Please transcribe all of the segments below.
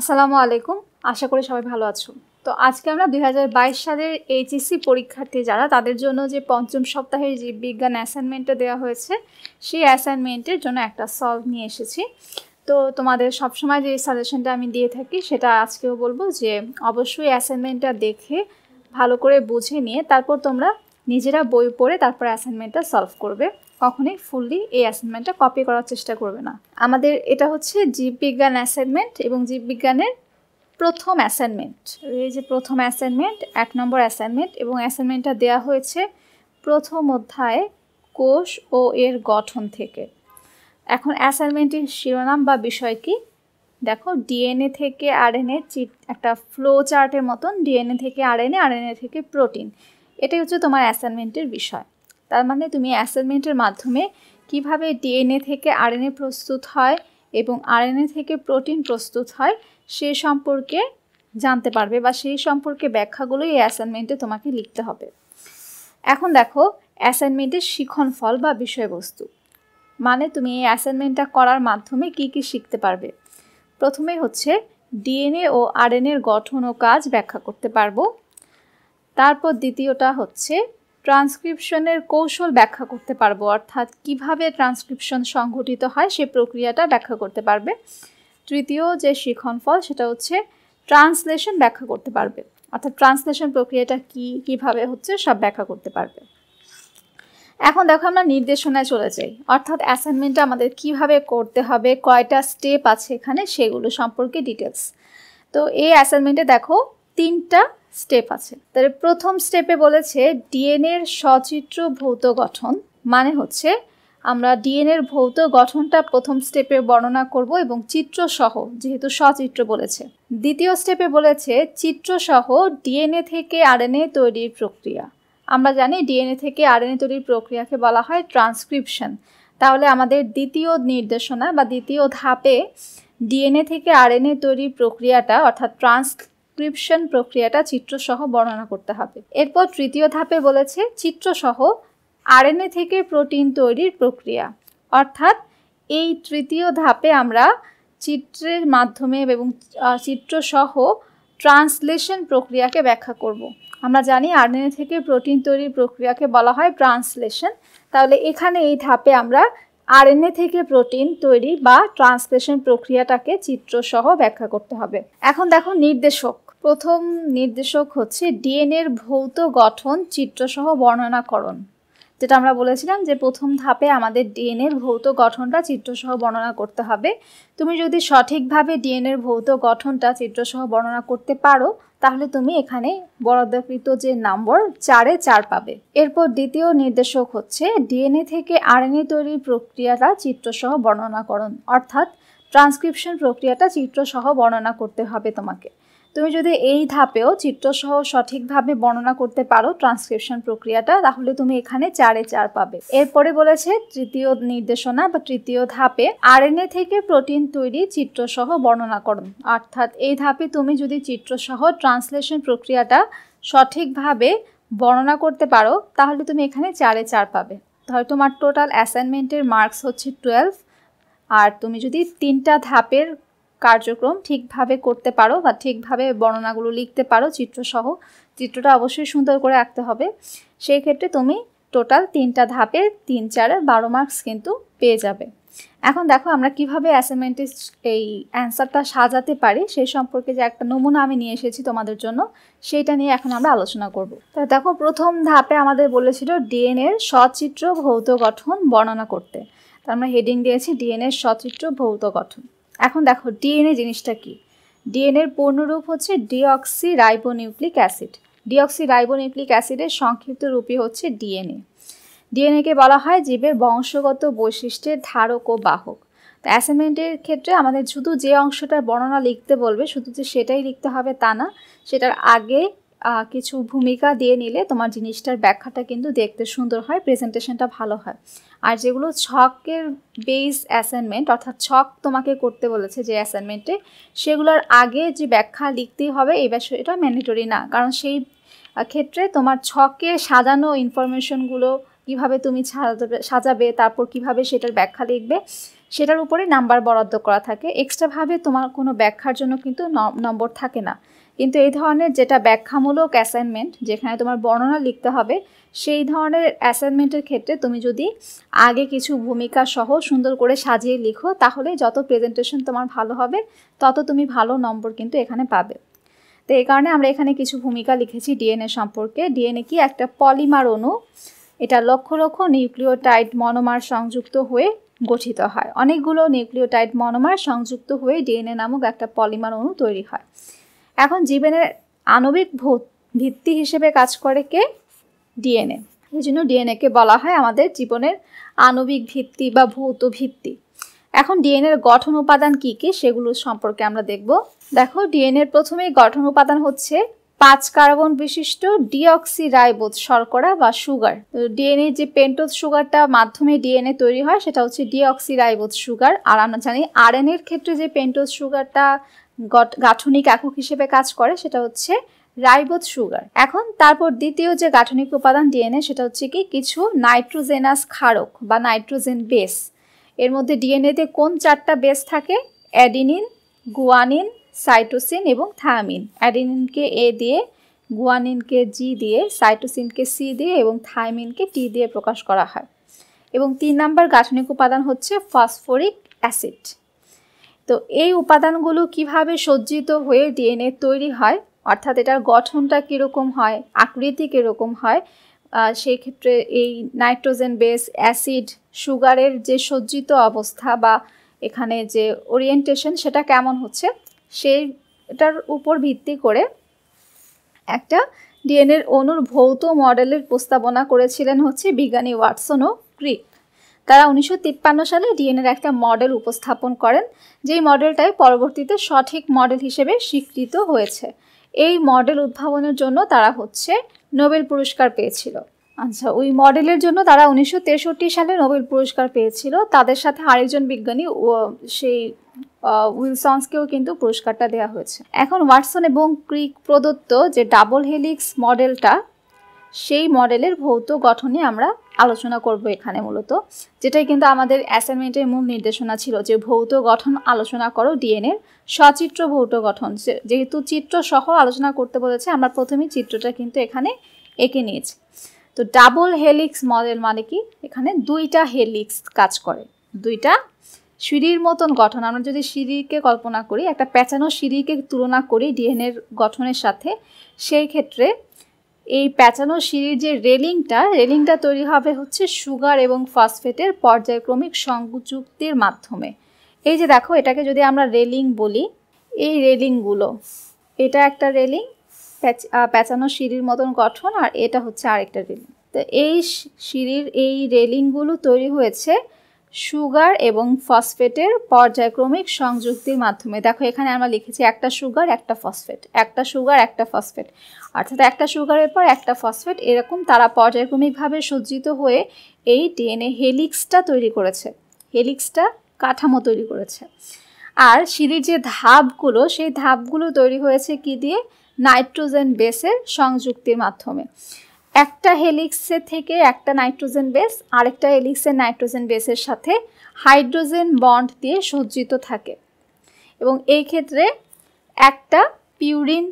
আসসালামু আলাইকুম আশা করি সবাই ভালো আছো তো আজকে আমরা দুই সালের এইচএসসি পরীক্ষার্থী যারা তাদের জন্য যে পঞ্চম সপ্তাহের বিজ্ঞান অ্যাসাইনমেন্টটা দেওয়া হয়েছে সেই অ্যাসাইনমেন্টের জন্য একটা সলভ নিয়ে এসেছি তো তোমাদের সবসময় যে সাজেশনটা আমি দিয়ে থাকি সেটা আজকেও বলবো যে অবশ্যই অ্যাসাইনমেন্টটা দেখে ভালো করে বুঝে নিয়ে তারপর তোমরা নিজেরা বই পড়ে তারপর অ্যাসাইনমেন্টটা সলভ করবে কখনোই ফুললি এই অ্যাসাইনমেন্টটা কপি করার চেষ্টা করবে না আমাদের এটা হচ্ছে জীববিজ্ঞান অ্যাসাইনমেন্ট এবং জীববিজ্ঞানের প্রথম অ্যাসাইনমেন্ট এই যে প্রথম অ্যাসাইনমেন্ট এক নম্বর অ্যাসাইনমেন্ট এবং অ্যাসাইনমেন্টটা দেয়া হয়েছে প্রথম অধ্যায় কোষ ও এর গঠন থেকে এখন অ্যাসাইনমেন্টের শিরোনাম বা বিষয় কি দেখো ডিএনএ থেকে আরএনএ চিট একটা ফ্লো চার্টের মতন ডিএনএ থেকে আরএনএ আরএনএ থেকে প্রোটিন এটাই হচ্ছে তোমার অ্যাসাইনমেন্টের বিষয় তার মানে তুমি অ্যাসাইনমেন্টের মাধ্যমে কিভাবে ডিএনএ থেকে আরএনএ প্রস্তুত হয় এবং আরএনএ থেকে প্রোটিন প্রস্তুত হয় সে সম্পর্কে জানতে পারবে বা সেই সম্পর্কে ব্যাখ্যাগুলো এই অ্যাসাইনমেন্টে তোমাকে লিখতে হবে এখন দেখো অ্যাসাইনমেন্টের শিখন ফল বা বিষয়বস্তু মানে তুমি এই অ্যাসাইনমেন্টটা করার মাধ্যমে কি কি শিখতে পারবে প্রথমে হচ্ছে ডিএনএ ও আরএনএর গঠন ও কাজ ব্যাখ্যা করতে পারবো তারপর দ্বিতীয়টা হচ্ছে ট্রান্সক্রিপশনের কৌশল ব্যাখ্যা করতে পারবো অর্থাৎ কিভাবে ট্রান্সক্রিপশন সংঘটিত হয় সে প্রক্রিয়াটা ব্যাখ্যা করতে পারবে তৃতীয় যে শিখনফল সেটা হচ্ছে ট্রান্সলেশন ব্যাখ্যা করতে পারবে অর্থাৎ ট্রান্সলেশন প্রক্রিয়াটা কি কিভাবে হচ্ছে সব ব্যাখ্যা করতে পারবে এখন দেখো আমরা নির্দেশনায় চলে যাই অর্থাৎ অ্যাসাইনমেন্টটা আমাদের কিভাবে করতে হবে কয়টা স্টেপ আছে এখানে সেগুলো সম্পর্কে ডিটেলস তো এই অ্যাসাইনমেন্টে দেখো তিনটা স্টেপ আছে তাহলে প্রথম স্টেপে বলেছে ডিএনএর সচিত্র ভৌত গঠন মানে হচ্ছে আমরা ডিএনএর ভৌত গঠনটা প্রথম স্টেপে বর্ণনা করব এবং চিত্র সহ যেহেতু সচিত্র বলেছে দ্বিতীয় স্টেপে বলেছে চিত্র সহ ডিএনএ থেকে আরএনএ তৈরির প্রক্রিয়া আমরা জানি ডিএনএ থেকে আরএনএ তৈরির প্রক্রিয়াকে বলা হয় ট্রান্সক্রিপশন তাহলে আমাদের দ্বিতীয় নির্দেশনা বা দ্বিতীয় ধাপে ডিএনএ থেকে আরএনএ তৈরির প্রক্রিয়াটা অর্থাৎ ট্রান্স ডিসক্রিপশন প্রক্রিয়াটা চিত্রসহ বর্ণনা করতে হবে এরপর তৃতীয় ধাপে বলেছে চিত্রসহ আরএনএ থেকে প্রোটিন তৈরির প্রক্রিয়া অর্থাৎ এই তৃতীয় ধাপে আমরা চিত্রের মাধ্যমে এবং চিত্রসহ ট্রান্সলেশন প্রক্রিয়াকে ব্যাখ্যা করব। আমরা জানি আরএনএ থেকে প্রোটিন তৈরির প্রক্রিয়াকে বলা হয় ট্রান্সলেশন তাহলে এখানে এই ধাপে আমরা আরএনএ থেকে প্রোটিন তৈরি বা ট্রান্সলেশন প্রক্রিয়াটাকে চিত্রসহ ব্যাখ্যা করতে হবে এখন দেখো নির্দেশক প্রথম নির্দেশক হচ্ছে ডিএনএর ভৌত গঠন চিত্রসহ বর্ণনাকরণ যেটা আমরা বলেছিলাম যে প্রথম ধাপে আমাদের ডিএনএর ভৌত গঠনটা চিত্রসহ বর্ণনা করতে হবে তুমি যদি সঠিকভাবে ডিএনএর ভৌত গঠনটা চিত্রসহ বর্ণনা করতে পারো তাহলে তুমি এখানে বরাদ্দকৃত যে নম্বর চারে চার পাবে এরপর দ্বিতীয় নির্দেশক হচ্ছে ডিএনএ থেকে আরএনএ তৈরির প্রক্রিয়াটা চিত্রসহ বর্ণনাকরণ অর্থাৎ ট্রান্সক্রিপশন প্রক্রিয়াটা চিত্রসহ বর্ণনা করতে হবে তোমাকে তুমি যদি এই ধাপেও চিত্রসহ সঠিকভাবে বর্ণনা করতে পারো ট্রান্সক্রিপশন প্রক্রিয়াটা তাহলে তুমি এখানে চারে চার পাবে এরপরে বলেছে তৃতীয় নির্দেশনা বা তৃতীয় ধাপে আর থেকে প্রোটিন তৈরি চিত্রসহ বর্ণনা করো অর্থাৎ এই ধাপে তুমি যদি চিত্রসহ ট্রান্সলেশন প্রক্রিয়াটা সঠিকভাবে বর্ণনা করতে পারো তাহলে তুমি এখানে চারে চার পাবে ধর তোমার টোটাল অ্যাসাইনমেন্টের মার্কস হচ্ছে টুয়েলভ আর তুমি যদি তিনটা ধাপের কার্যক্রম ঠিকভাবে করতে পারো বা ঠিকভাবে বর্ণনাগুলো লিখতে পারো চিত্রসহ চিত্রটা অবশ্যই সুন্দর করে আঁকতে হবে সেই ক্ষেত্রে তুমি টোটাল তিনটা ধাপে তিন চারে বারো মার্কস কিন্তু পেয়ে যাবে এখন দেখো আমরা কিভাবে অ্যাসাইনমেন্টে এই অ্যান্সারটা সাজাতে পারি সেই সম্পর্কে যে একটা নমুনা আমি নিয়ে এসেছি তোমাদের জন্য সেইটা নিয়ে এখন আমরা আলোচনা করব তা দেখো প্রথম ধাপে আমাদের বলেছিল ডিএনএর সচিত্র ভৌত গঠন বর্ণনা করতে তার আমরা মানে হেডিং দিয়েছি ডিএনএর সচিত্র ভৌত গঠন এখন দেখো ডিএনএ জিনিসটা কি ডিএনএর পূর্ণরূপ হচ্ছে deoxy ribonucleic acid deoxy ribonucleic অ্যাসিডের সংক্ষিপ্ত রূপই হচ্ছে ডিএনএ ডিএনএকে বলা হয় জীবের বংশগত বৈশিষ্ট্যের ধারক ও বাহক তো অ্যাসাইনমেন্টের ক্ষেত্রে আমাদের শুধু যে অংশটার বর্ণনা লিখতে বলবে শুধু যে সেটাই লিখতে হবে তা না সেটার আগে কিছু ভূমিকা দিয়ে নিলে তোমার জিনিসটার ব্যাখ্যাটা কিন্তু দেখতে সুন্দর হয় প্রেজেন্টেশনটা ভালো হয় আর যেগুলো ছকের বেস অ্যাসাইনমেন্ট অর্থাৎ ছক তোমাকে করতে বলেছে যে অ্যাসাইনমেন্টে সেগুলোর আগে যে ব্যাখ্যা লিখতেই হবে এই এটা ম্যান্ডেটরি না কারণ সেই ক্ষেত্রে তোমার ছকে সাজানো ইনফরমেশনগুলো কীভাবে তুমি সাজাবে সাজাবে তারপর কিভাবে সেটার ব্যাখ্যা লিখবে সেটার উপরে নাম্বার বরাদ্দ করা থাকে এক্সট্রাভাবে তোমার কোনো ব্যাখ্যার জন্য কিন্তু নম্বর থাকে না কিন্তু এই ধরনের যেটা ব্যাখ্যামূলক অ্যাসাইনমেন্ট যেখানে তোমার বর্ণনা লিখতে হবে সেই ধরনের অ্যাসাইনমেন্টের ক্ষেত্রে তুমি যদি আগে কিছু ভূমিকা সহ সুন্দর করে সাজিয়ে লিখো তাহলে যত প্রেজেন্টেশন তোমার ভালো হবে তত তুমি ভালো নম্বর কিন্তু এখানে পাবে তো এই কারণে আমরা এখানে কিছু ভূমিকা লিখেছি ডিএনএ সম্পর্কে ডিএনএ কি একটা পলিমার অণু এটা লক্ষ লক্ষ নিউক্লিওটাইড মনোমার সংযুক্ত হয়ে গঠিত হয় অনেকগুলো নিউক্লিওটাইড মনোমার সংযুক্ত হয়ে ডিএনএ নামক একটা পলিমার অণু তৈরি হয় এখন জীবনের আণবিক ভিত্তি হিসেবে কাজ করে কে ডিএনএ এই জন্য ডিএনএকে বলা হয় আমাদের জীবনের আণবিক ভিত্তি বা ভৌত ভিত্তি এখন ডিএনএর গঠন উপাদান কি কি সেগুলো সম্পর্কে আমরা দেখব দেখো ডিএনএর প্রথমে গঠন উপাদান হচ্ছে পাঁচ কার্বন বিশিষ্ট ডিঅক্সি রাইবোজ শর্করা বা সুগার ডিএনএ যে পেন্টোজ সুগারটা মাধ্যমে ডিএনএ তৈরি হয় সেটা হচ্ছে ডিঅক্সি রাইবোজ সুগার আর আমরা জানি আরএনএর ক্ষেত্রে যে পেন্টোজ সুগারটা গাঠনিক একক হিসেবে কাজ করে সেটা হচ্ছে রাইবোথ সুগার এখন তারপর দ্বিতীয় যে গাঠনিক উপাদান ডিএনএ সেটা হচ্ছে কি কিছু নাইট্রোজেনাস ক্ষারক বা নাইট্রোজেন বেস এর মধ্যে ডিএনএতে কোন চারটা বেস থাকে অ্যাডিনিন গুয়ানিন সাইটোসিন এবং থায়ামিন অ্যাডিনিনকে এ দিয়ে গুয়ানিনকে জি দিয়ে সাইটোসিনকে সি দিয়ে এবং থাইমিনকে টি দিয়ে প্রকাশ করা হয় এবং তিন নাম্বার গাঠনিক উপাদান হচ্ছে ফসফরিক অ্যাসিড তো এই উপাদানগুলো কিভাবে সজ্জিত হয়ে ডিএনএ তৈরি হয় অর্থাৎ এটার গঠনটা কীরকম হয় আকৃতি কীরকম হয় সেই ক্ষেত্রে এই নাইট্রোজেন বেস অ্যাসিড সুগারের যে সজ্জিত অবস্থা বা এখানে যে ওরিয়েন্টেশন সেটা কেমন হচ্ছে সেইটার উপর ভিত্তি করে একটা ডিএনএর অনুর ভৌত মডেলের প্রস্তাবনা করেছিলেন হচ্ছে বিজ্ঞানী ওয়াটসন ও ক্রিক তারা উনিশশো সালে ডিএনএর একটা মডেল উপস্থাপন করেন যেই মডেলটাই পরবর্তীতে সঠিক মডেল হিসেবে স্বীকৃত হয়েছে এই মডেল উদ্ভাবনের জন্য তারা হচ্ছে নোবেল পুরস্কার পেয়েছিল আচ্ছা ওই মডেলের জন্য তারা উনিশশো সালে নোবেল পুরস্কার পেয়েছিল তাদের সাথে আরেকজন বিজ্ঞানী সেই উইলসনসকেও কিন্তু পুরস্কারটা দেওয়া হয়েছে এখন ওয়াটসন এবং ক্রিক প্রদত্ত যে ডাবল হেলিক্স মডেলটা সেই মডেলের ভৌত গঠনে আমরা আলোচনা করব এখানে মূলত যেটাই কিন্তু আমাদের অ্যাসাইনমেন্টের মূল নির্দেশনা ছিল যে ভৌত গঠন আলোচনা করো ডিএনএর সচিত্র ভৌত গঠন যেহেতু চিত্র সহ আলোচনা করতে বলেছে আমরা প্রথমেই চিত্রটা কিন্তু এখানে এঁকে নিয়েছি তো ডাবল হেলিক্স মডেল মানে কি এখানে দুইটা হেলিক্স কাজ করে দুইটা সিঁড়ির মতন গঠন আমরা যদি সিঁড়িকে কল্পনা করি একটা প্যাঁচানো সিঁড়িকে তুলনা করি ডিএনএর গঠনের সাথে সেই ক্ষেত্রে এই প্যাচানো সিঁড়ির যে রেলিংটা রেলিংটা তৈরি হবে হচ্ছে সুগার এবং ফসফেটের পর্যায়ক্রমিক সংযুক্তির মাধ্যমে এই যে দেখো এটাকে যদি আমরা রেলিং বলি এই রেলিংগুলো এটা একটা রেলিং প্যাচানো সিঁড়ির মতন গঠন আর এটা হচ্ছে আরেকটা রেলিং তো এই সিঁড়ির এই রেলিংগুলো তৈরি হয়েছে সুগার এবং ফসফেটের পর্যায়ক্রমিক সংযুক্তির মাধ্যমে দেখো এখানে আমরা লিখেছি একটা সুগার একটা ফসফেট একটা সুগার একটা ফসফেট অর্থাৎ একটা সুগারের পর একটা ফসফেট এরকম তারা পর্যায়ক্রমিকভাবে সজ্জিত হয়ে এই ডিএনএ হেলিক্সটা তৈরি করেছে হেলিক্সটা কাঠামো তৈরি করেছে আর সিঁড়ির যে ধাপগুলো সেই ধাপগুলো তৈরি হয়েছে কি দিয়ে নাইট্রোজেন বেসের সংযুক্তির মাধ্যমে একটা হেলিক্সে থেকে একটা নাইট্রোজেন বেস আরেকটা হেলিক্সের নাইট্রোজেন বেসের সাথে হাইড্রোজেন বন্ড দিয়ে সজ্জিত থাকে এবং এই ক্ষেত্রে একটা পিউরিন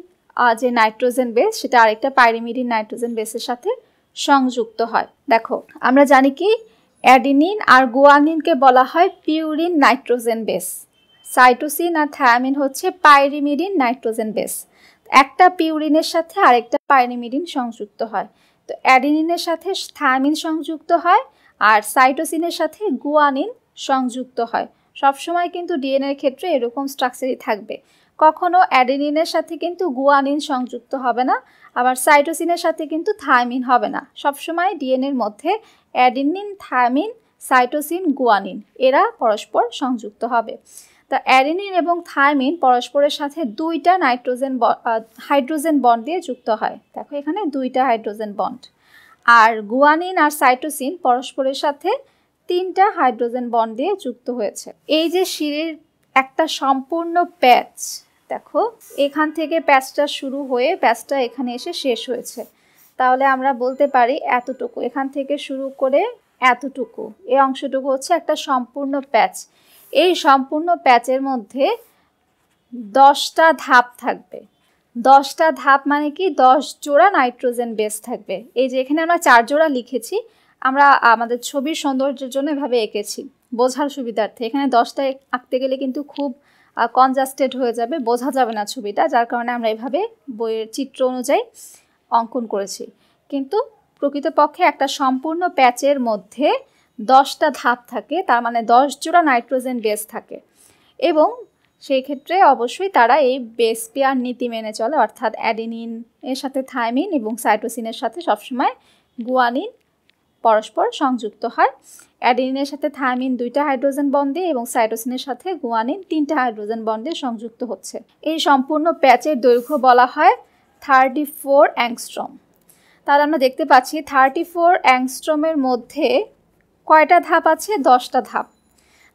যে নাইট্রোজেন বেস সেটা আরেকটা পাইরিমিডিন নাইট্রোজেন বেসের সাথে সংযুক্ত হয় দেখো আমরা জানি কি অ্যাডিনিন আর গোয়ানিনকে বলা হয় পিউরিন নাইট্রোজেন বেস সাইটোসিন আর থায়ামিন হচ্ছে পাইরিমিডিন নাইট্রোজেন বেস একটা পিউরিনের সাথে আরেকটা পাইরিমিডিন সংযুক্ত হয় তো অ্যাডিনিনের সাথে থায়ামিন সংযুক্ত হয় আর সাইটোসিনের সাথে গুয়ানিন সংযুক্ত হয় সবসময় কিন্তু ডিএনএর ক্ষেত্রে এরকম স্ট্রাকচারই থাকবে কখনো অ্যাডেনিনের সাথে কিন্তু গুয়ানিন সংযুক্ত হবে না আবার সাইটোসিনের সাথে কিন্তু থায়ামিন হবে না সবসময় ডিএনএর মধ্যে অ্যাডেনিন থায়ামিন সাইটোসিন গুয়ানিন এরা পরস্পর সংযুক্ত হবে তা অ্যারিনিন এবং থাইমিন পরস্পরের সাথে দুইটা নাইট্রোজেন হাইড্রোজেন বন্ড দিয়ে যুক্ত হয় দেখো এখানে দুইটা হাইড্রোজেন বন্ড আর গুয়ানিন আর সাইটোসিন পরস্পরের সাথে তিনটা হাইড্রোজেন বন্ড দিয়ে যুক্ত হয়েছে এই যে সিঁড়ির একটা সম্পূর্ণ প্যাচ দেখো এখান থেকে প্যাচটা শুরু হয়ে প্যাচটা এখানে এসে শেষ হয়েছে তাহলে আমরা বলতে পারি এতটুকু এখান থেকে শুরু করে এতটুকু এই অংশটুকু হচ্ছে একটা সম্পূর্ণ প্যাচ এই সম্পূর্ণ প্যাচের মধ্যে দশটা ধাপ থাকবে দশটা ধাপ মানে কি দশ জোড়া নাইট্রোজেন বেস থাকবে এই যে এখানে আমরা চার জোড়া লিখেছি আমরা আমাদের ছবির সৌন্দর্যের জন্য এভাবে এঁকেছি বোঝার সুবিধার্থে এখানে দশটা আঁকতে গেলে কিন্তু খুব কনজাস্টেড হয়ে যাবে বোঝা যাবে না ছবিটা যার কারণে আমরা এভাবে বইয়ের চিত্র অনুযায়ী অঙ্কন করেছি কিন্তু প্রকৃতপক্ষে একটা সম্পূর্ণ প্যাচের মধ্যে দশটা ধাপ থাকে তার মানে দশ জোড়া নাইট্রোজেন বেস থাকে এবং সেই ক্ষেত্রে অবশ্যই তারা এই বেস পেয়ার নীতি মেনে চলে অর্থাৎ অ্যাডিনিন এর সাথে থাইমিন এবং সাইটোসিনের সাথে সবসময় গুয়ানিন পরস্পর সংযুক্ত হয় অ্যাডিনিনের সাথে থাইমিন দুইটা হাইড্রোজেন বন্ধে এবং সাইটোসিনের সাথে গুয়ানিন তিনটা হাইড্রোজেন বন্ধে সংযুক্ত হচ্ছে এই সম্পূর্ণ প্যাচের দৈর্ঘ্য বলা হয় থার্টি ফোর অ্যাংস্ট্রম তাহলে আমরা দেখতে পাচ্ছি থার্টি ফোর অ্যাংস্ট্রমের মধ্যে কয়টা ধাপ আছে দশটা ধাপ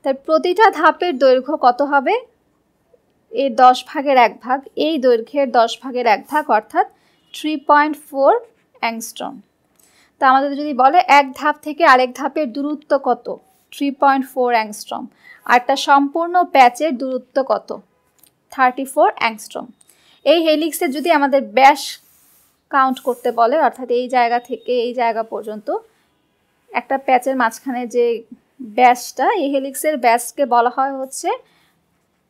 তার প্রতিটা ধাপের দৈর্ঘ্য কত হবে এর দশ ভাগের এক ভাগ এই দৈর্ঘ্যের দশ ভাগের এক ভাগ অর্থাৎ থ্রি পয়েন্ট ফোর অ্যাংস্ট্রম তা আমাদের যদি বলে এক ধাপ থেকে আরেক ধাপের দূরত্ব কত থ্রি পয়েন্ট ফোর অ্যাংস্ট্রম আর তার সম্পূর্ণ প্যাচের দূরত্ব কত থার্টি ফোর অ্যাংস্ট্রম এই হেলিক্সের যদি আমাদের ব্যাস কাউন্ট করতে বলে অর্থাৎ এই জায়গা থেকে এই জায়গা পর্যন্ত একটা প্যাচের মাঝখানে যে ব্যাসটা এই হেলিক্সের ব্যাসকে বলা হয় হচ্ছে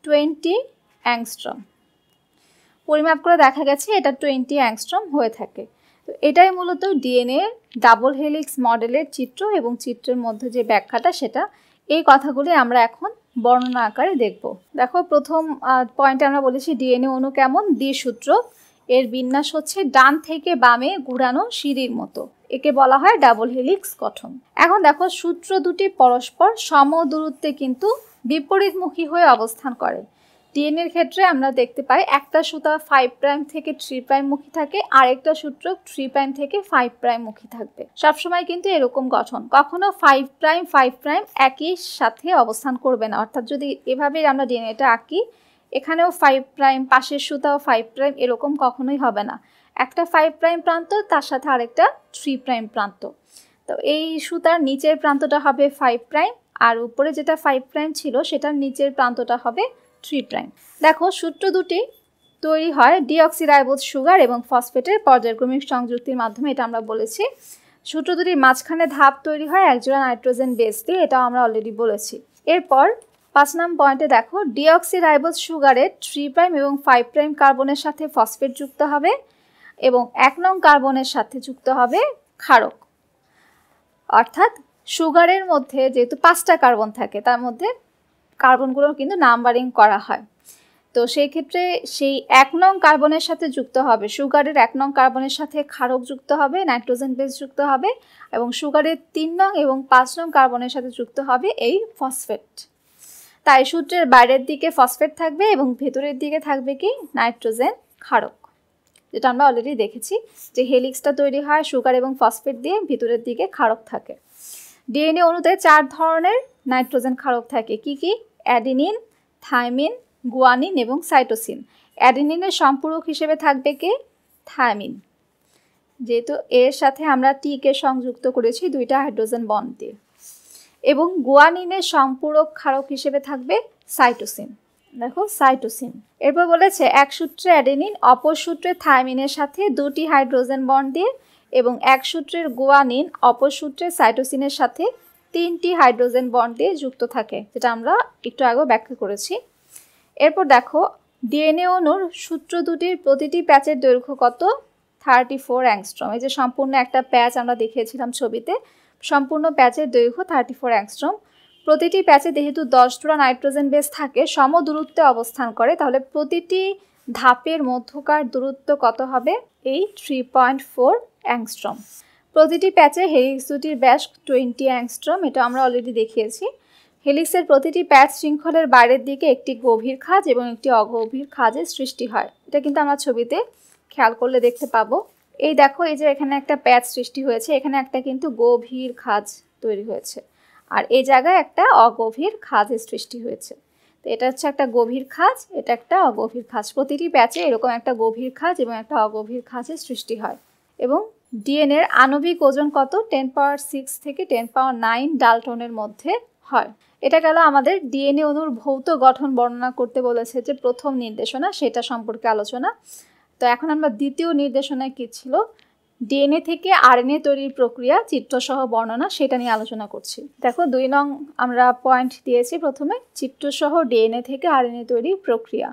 টোয়েন্টি অ্যাংস্ট্রম পরিমাপ করে দেখা গেছে এটা টোয়েন্টি অ্যাংস্ট্রম হয়ে থাকে তো এটাই মূলত ডিএনএ ডাবল হেলিক্স মডেলের চিত্র এবং চিত্রের মধ্যে যে ব্যাখ্যাটা সেটা এই কথাগুলি আমরা এখন বর্ণনা আকারে দেখব দেখো প্রথম পয়েন্টে আমরা বলেছি ডিএনএ অনু কেমন দ্বিসূত্রক এর বিন্যাস হচ্ছে ডান থেকে বামে ঘুরানো সিঁড়ির মতো একে বলা হয় ডাবল হেলিক্স গঠন এখন দেখো সূত্র দুটি পরস্পর সম দূরত্বে কিন্তু বিপরীতমুখী হয়ে অবস্থান করে ডিএন এর ক্ষেত্রে আমরা দেখতে পাই একটা সুতা ফাইভ প্রাইম থেকে থ্রি প্রাইম মুখী থাকে আরেকটা সূত্র থ্রি প্রাইম থেকে ফাইভ প্রাইম মুখী থাকবে সবসময় কিন্তু এরকম গঠন কখনো ফাইভ প্রাইম ফাইভ প্রাইম একই সাথে অবস্থান করবে না অর্থাৎ যদি এভাবেই আমরা ডিএনএটা আঁকি এখানেও ফাইভ প্রাইম পাশের সুতাও ফাইভ প্রাইম এরকম কখনোই হবে না একটা ফাইভ প্রাইম প্রান্ত তার সাথে আরেকটা থ্রি প্রাইম প্রান্ত তো এই সুতার নিচের প্রান্তটা হবে ফাইভ প্রাইম আর উপরে যেটা ফাইভ প্রাইম ছিল সেটার নিচের প্রান্তটা হবে থ্রি প্রাইম দেখো সূত্র দুটি তৈরি হয় ডিঅক্সিরাইবোজ সুগার এবং ফসফেটের পর্যায়ক্রমিক সংযুক্তির মাধ্যমে এটা আমরা বলেছি সূত্র দুটির মাঝখানে ধাপ তৈরি হয় একজোড়া নাইট্রোজেন বেস দিয়ে এটাও আমরা অলরেডি বলেছি এরপর পাঁচ নাম পয়েন্টে দেখো ডিঅক্সিরাইবোজ সুগারের থ্রি প্রাইম এবং ফাইভ প্রাইম কার্বনের সাথে ফসফেট যুক্ত হবে এবং এক নং কার্বনের সাথে যুক্ত হবে ক্ষারক অর্থাৎ সুগারের মধ্যে যেহেতু পাঁচটা কার্বন থাকে তার মধ্যে কার্বনগুলো কিন্তু নাম্বারিং করা হয় তো সেই ক্ষেত্রে সেই এক নং কার্বনের সাথে যুক্ত হবে সুগারের এক নং কার্বনের সাথে ক্ষারক যুক্ত হবে নাইট্রোজেন বেস যুক্ত হবে এবং সুগারের তিন নং এবং পাঁচ নং কার্বনের সাথে যুক্ত হবে এই ফসফেট তাই সূত্রের বাইরের দিকে ফসফেট থাকবে এবং ভেতরের দিকে থাকবে কি নাইট্রোজেন ক্ষারক যেটা আমরা অলরেডি দেখেছি যে হেলিক্সটা তৈরি হয় সুগার এবং ফসফেট দিয়ে ভিতরের দিকে ক্ষারক থাকে ডিএনএ অনুতে চার ধরনের নাইট্রোজেন ক্ষারক থাকে কি কি অ্যাডিনিন থাইমিন গুয়ানিন এবং সাইটোসিন অ্যাডিনিনের সম্পূরক হিসেবে থাকবে কি থাইমিন যেহেতু এর সাথে আমরা টিকে সংযুক্ত করেছি দুইটা হাইড্রোজেন বন্ড দিয়ে এবং গুয়ানিনের সম্পূরক ক্ষারক হিসেবে থাকবে সাইটোসিন দেখো সাইটোসিন এরপর বলেছে এক সূত্রে অ্যাডেনিন অপর সূত্রে থাইমিনের সাথে দুটি হাইড্রোজেন বন্ড দিয়ে এবং এক সূত্রের গুয়ানিন অপর সূত্রে সাইটোসিনের সাথে তিনটি হাইড্রোজেন বন্ড দিয়ে যুক্ত থাকে যেটা আমরা একটু আগেও ব্যাখ্যা করেছি এরপর দেখো ডিএনএ অনুর সূত্র দুটির প্রতিটি প্যাচের দৈর্ঘ্য কত থার্টি ফোর অ্যাংস্ট্রম এই যে সম্পূর্ণ একটা প্যাচ আমরা দেখিয়েছিলাম ছবিতে সম্পূর্ণ প্যাচের দৈর্ঘ্য থার্টি ফোর অ্যাংস্ট্রম প্রতিটি প্যাচে যেহেতু দশ জোড়া নাইট্রোজেন বেস থাকে সম দূরত্বে অবস্থান করে তাহলে প্রতিটি ধাপের মধ্যকার দূরত্ব কত হবে এই থ্রি পয়েন্ট ফোর অ্যাংস্ট্রম প্রতিটি প্যাচে হেলিক্স দুটির ব্যাস টোয়েন্টি অ্যাংস্ট্রম এটা আমরা অলরেডি দেখিয়েছি হেলিক্সের প্রতিটি প্যাচ শৃঙ্খলের বাইরের দিকে একটি গভীর খাজ এবং একটি অগভীর খাজের সৃষ্টি হয় এটা কিন্তু আমরা ছবিতে খেয়াল করলে দেখতে পাবো এই দেখো এই যে এখানে একটা প্যাচ সৃষ্টি হয়েছে এখানে একটা কিন্তু গভীর খাজ তৈরি হয়েছে আর এই জায়গায় একটা অগভীর খাজের সৃষ্টি হয়েছে তো এটা হচ্ছে একটা গভীর খাজ এটা একটা অগভীর খাজ প্রতিটি প্যাচে এরকম একটা গভীর খাজ এবং একটা অগভীর খাজের সৃষ্টি হয় এবং ডিএনএর আণবিক ওজন কত টেন পাওয়ার সিক্স থেকে টেন পাওয়ার নাইন ডালটনের মধ্যে হয় এটা গেল আমাদের ডিএনএ অনুর ভৌত গঠন বর্ণনা করতে বলেছে যে প্রথম নির্দেশনা সেটা সম্পর্কে আলোচনা তো এখন আমরা দ্বিতীয় নির্দেশনায় কী ছিল ডিএনএ থেকে এনএ তৈরির প্রক্রিয়া চিত্রসহ বর্ণনা সেটা নিয়ে আলোচনা করছি দেখো দুই নং আমরা পয়েন্ট দিয়েছি প্রথমে চিত্রসহ ডিএনএ থেকে আরএনএ তৈরির প্রক্রিয়া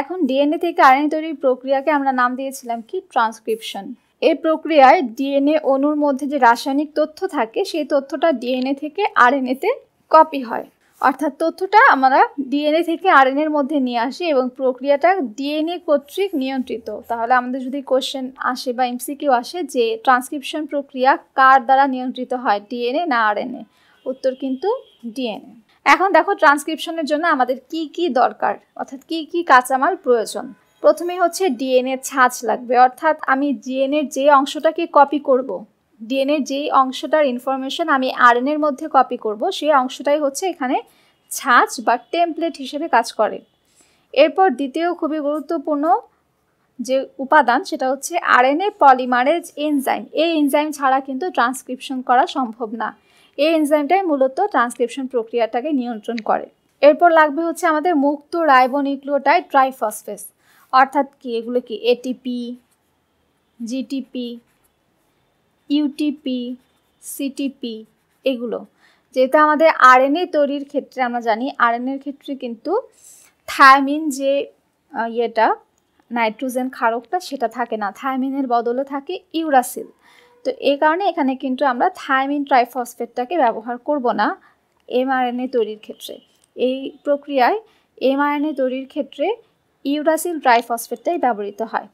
এখন ডিএনএ থেকে এনএ তৈরির প্রক্রিয়াকে আমরা নাম দিয়েছিলাম কি ট্রান্সক্রিপশন এই প্রক্রিয়ায় ডিএনএ অনুর মধ্যে যে রাসায়নিক তথ্য থাকে সেই তথ্যটা ডিএনএ থেকে আরএনএতে কপি হয় অর্থাৎ তথ্যটা আমরা ডিএনএ থেকে আর এর মধ্যে নিয়ে আসি এবং প্রক্রিয়াটা ডিএনএ কর্তৃক নিয়ন্ত্রিত তাহলে আমাদের যদি কোশ্চেন আসে বা এমসিকিউ আসে যে ট্রান্সক্রিপশন প্রক্রিয়া কার দ্বারা নিয়ন্ত্রিত হয় ডিএনএ না আরএনএ উত্তর কিন্তু ডিএনএ এখন দেখো ট্রান্সক্রিপশনের জন্য আমাদের কি কি দরকার অর্থাৎ কি কি কাঁচামাল প্রয়োজন প্রথমে হচ্ছে ডিএনএ ছাঁচ লাগবে অর্থাৎ আমি ডিএনএ যে অংশটাকে কপি করব। ডিএনএ যেই অংশটার ইনফরমেশন আমি আরএনএর মধ্যে কপি করব সেই অংশটাই হচ্ছে এখানে ছাঁচ বা টেমপ্লেট হিসেবে কাজ করে এরপর দ্বিতীয় খুবই গুরুত্বপূর্ণ যে উপাদান সেটা হচ্ছে আরএনএ পলিমারেজ এনজাইম এই এনজাইম ছাড়া কিন্তু ট্রান্সক্রিপশন করা সম্ভব না এই এনজাইমটাই মূলত ট্রান্সক্রিপশন প্রক্রিয়াটাকে নিয়ন্ত্রণ করে এরপর লাগবে হচ্ছে আমাদের মুক্ত রাইবোনিউক্লিওটাইড ট্রাইফসফেস অর্থাৎ কি এগুলো কি এটিপি জিটিপি ইউটিপি সিটিপি এগুলো যেহেতু আমাদের আরএনএ তৈরির ক্ষেত্রে আমরা জানি আরএনএর ক্ষেত্রে কিন্তু থায়ামিন যে ইয়েটা নাইট্রোজেন ক্ষারকটা সেটা থাকে না থায়ামিনের বদলে থাকে ইউরাসিল তো এই কারণে এখানে কিন্তু আমরা থায়ামিন ট্রাইফসফেটটাকে ব্যবহার করব না এমআরএনএ তৈরির ক্ষেত্রে এই প্রক্রিয়ায় এমআরএনএ তৈরির ক্ষেত্রে ইউরাসিল ট্রাইফসফেটটাই ব্যবহৃত হয়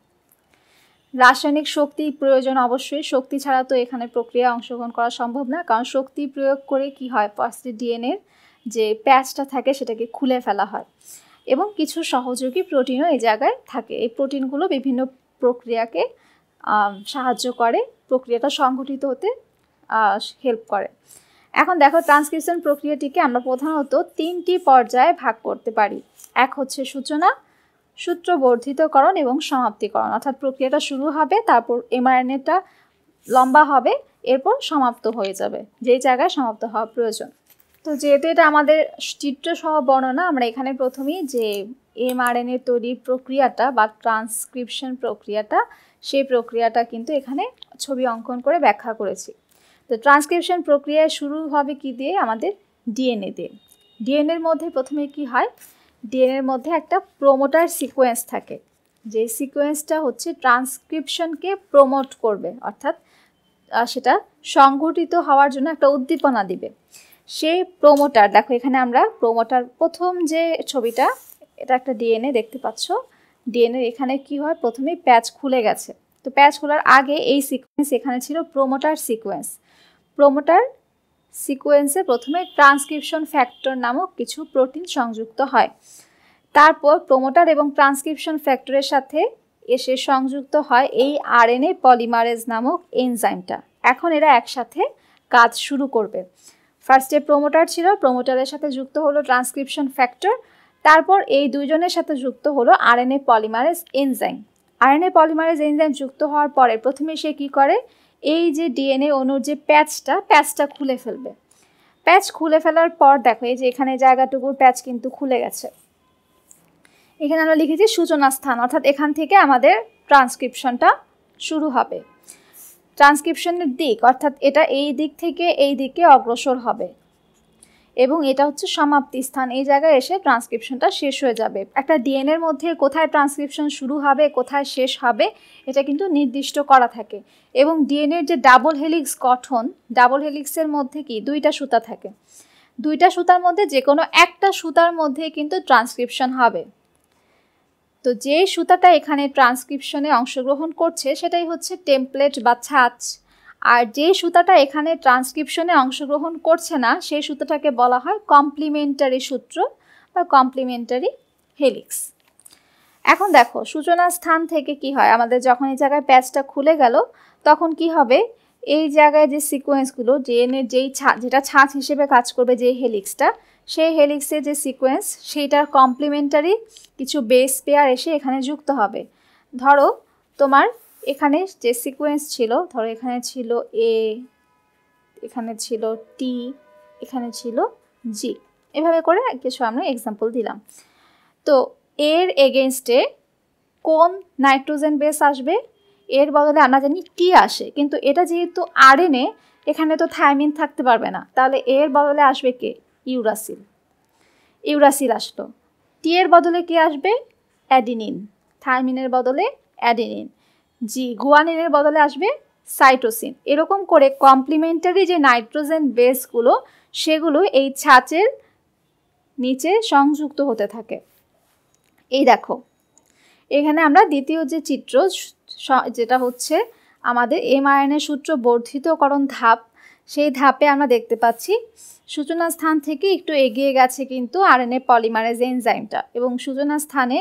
রাসায়নিক শক্তি প্রয়োজন অবশ্যই শক্তি ছাড়া তো এখানে প্রক্রিয়া অংশগ্রহণ করা সম্ভব না কারণ শক্তি প্রয়োগ করে কি হয় ফার্স্টে ডিএনএর যে প্যাচটা থাকে সেটাকে খুলে ফেলা হয় এবং কিছু সহযোগী প্রোটিনও এই জায়গায় থাকে এই প্রোটিনগুলো বিভিন্ন প্রক্রিয়াকে সাহায্য করে প্রক্রিয়াটা সংগঠিত হতে হেল্প করে এখন দেখো ট্রান্সক্রিপশন প্রক্রিয়াটিকে আমরা প্রধানত তিনটি পর্যায়ে ভাগ করতে পারি এক হচ্ছে সূচনা সূত্র বর্ধিতকরণ এবং সমাপ্তিকরণ অর্থাৎ প্রক্রিয়াটা শুরু হবে তারপর এমআরএনএটা লম্বা হবে এরপর সমাপ্ত হয়ে যাবে যেই জায়গায় সমাপ্ত হওয়া প্রয়োজন তো যেহেতু এটা আমাদের চিত্র সহ বর্ণনা আমরা এখানে প্রথমেই যে এমআরএনএ তৈরির প্রক্রিয়াটা বা ট্রান্সক্রিপশন প্রক্রিয়াটা সেই প্রক্রিয়াটা কিন্তু এখানে ছবি অঙ্কন করে ব্যাখ্যা করেছি তো ট্রান্সক্রিপশন প্রক্রিয়া শুরু হবে কি দিয়ে আমাদের ডিএনএ দিয়ে ডিএনএর মধ্যে প্রথমে কি হয় ডিএনএর মধ্যে একটা প্রোমোটার সিকোয়েন্স থাকে যে সিকোয়েন্সটা হচ্ছে ট্রান্সক্রিপশনকে প্রমোট করবে অর্থাৎ সেটা সংঘটিত হওয়ার জন্য একটা উদ্দীপনা দিবে সেই প্রোমোটার দেখো এখানে আমরা প্রোমোটার প্রথম যে ছবিটা এটা একটা ডিএনএ দেখতে পাচ্ছ ডিএনএ এখানে কি হয় প্রথমেই প্যাচ খুলে গেছে তো প্যাচ খোলার আগে এই সিকোয়েন্স এখানে ছিল প্রোমোটার সিকোয়েন্স প্রোমোটার সিকোয়েন্সে প্রথমে ট্রান্সক্রিপশন ফ্যাক্টর নামক কিছু প্রোটিন সংযুক্ত হয় তারপর প্রোমোটার এবং ট্রান্সক্রিপশন ফ্যাক্টরের সাথে এসে সংযুক্ত হয় এই আরএনএ পলিমারেজ নামক এনজাইমটা এখন এরা একসাথে কাজ শুরু করবে ফার্স্টে প্রোমোটার ছিল প্রোমোটারের সাথে যুক্ত হলো ট্রান্সক্রিপশন ফ্যাক্টর তারপর এই দুজনের সাথে যুক্ত হলো RNA polymerase enzyme RNA polymerase enzyme যুক্ত হওয়ার পরে প্রথমে সে কী করে এই যে ডিএনএ অনুর যে প্যাচটা প্যাচটা খুলে ফেলবে প্যাচ খুলে ফেলার পর দেখো এই যে এখানে জায়গাটুকুর প্যাচ কিন্তু খুলে গেছে এখানে আমরা লিখেছি সূচনা স্থান অর্থাৎ এখান থেকে আমাদের ট্রান্সক্রিপশনটা শুরু হবে ট্রান্সক্রিপশনের দিক অর্থাৎ এটা এই দিক থেকে এই দিকে অগ্রসর হবে এবং এটা হচ্ছে সমাপ্তি স্থান এই জায়গায় এসে ট্রান্সক্রিপশনটা শেষ হয়ে যাবে একটা ডিএনএর মধ্যে কোথায় ট্রান্সক্রিপশন শুরু হবে কোথায় শেষ হবে এটা কিন্তু নির্দিষ্ট করা থাকে এবং ডিএনএর যে ডাবল হেলিক্স গঠন ডাবল হেলিক্সের মধ্যে কি দুইটা সুতা থাকে দুইটা সুতার মধ্যে যে কোনো একটা সুতার মধ্যে কিন্তু ট্রান্সক্রিপশন হবে তো যে সুতাটা এখানে ট্রান্সক্রিপশনে অংশগ্রহণ করছে সেটাই হচ্ছে টেমপ্লেট বা ছাঁচ আর যে সুতাটা এখানে ট্রান্সক্রিপশনে অংশগ্রহণ করছে না সেই সুতাটাকে বলা হয় কমপ্লিমেন্টারি সূত্র বা কমপ্লিমেন্টারি হেলিক্স এখন দেখো সূচনা স্থান থেকে কি হয় আমাদের যখন এই জায়গায় প্যাচটা খুলে গেল তখন কি হবে এই জায়গায় যে সিকোয়েন্সগুলো এনে যেই ছা যেটা ছাঁচ হিসেবে কাজ করবে যে হেলিক্সটা সেই হেলিক্সের যে সিকোয়েন্স সেইটার কমপ্লিমেন্টারি কিছু বেস পেয়ার এসে এখানে যুক্ত হবে ধরো তোমার এখানে যে সিকোয়েন্স ছিল ধরো এখানে ছিল এ এখানে ছিল টি এখানে ছিল জি এভাবে করে কিছু আমরা এক্সাম্পল দিলাম তো এর এগেনস্টে কোন নাইট্রোজেন বেস আসবে এর বদলে আমরা জানি টি আসে কিন্তু এটা যেহেতু আর এনে এখানে তো থাইমিন থাকতে পারবে না তাহলে এর বদলে আসবে কে ইউরাসিল ইউরাসিল আসলো টি এর বদলে কে আসবে অ্যাডিনিন থাইমিনের বদলে অ্যাডিনিন জি গুয়ানিনের বদলে আসবে সাইটোসিন এরকম করে কমপ্লিমেন্টারি যে নাইট্রোজেন বেসগুলো সেগুলো এই ছাঁচের নিচে সংযুক্ত হতে থাকে এই দেখো এখানে আমরা দ্বিতীয় যে চিত্র যেটা হচ্ছে আমাদের এমআরএনএ সূত্র বর্ধিতকরণ ধাপ সেই ধাপে আমরা দেখতে পাচ্ছি সূচনা স্থান থেকে একটু এগিয়ে গেছে কিন্তু আর এ পলিমারেজ এনজাইমটা এবং সূচনা স্থানে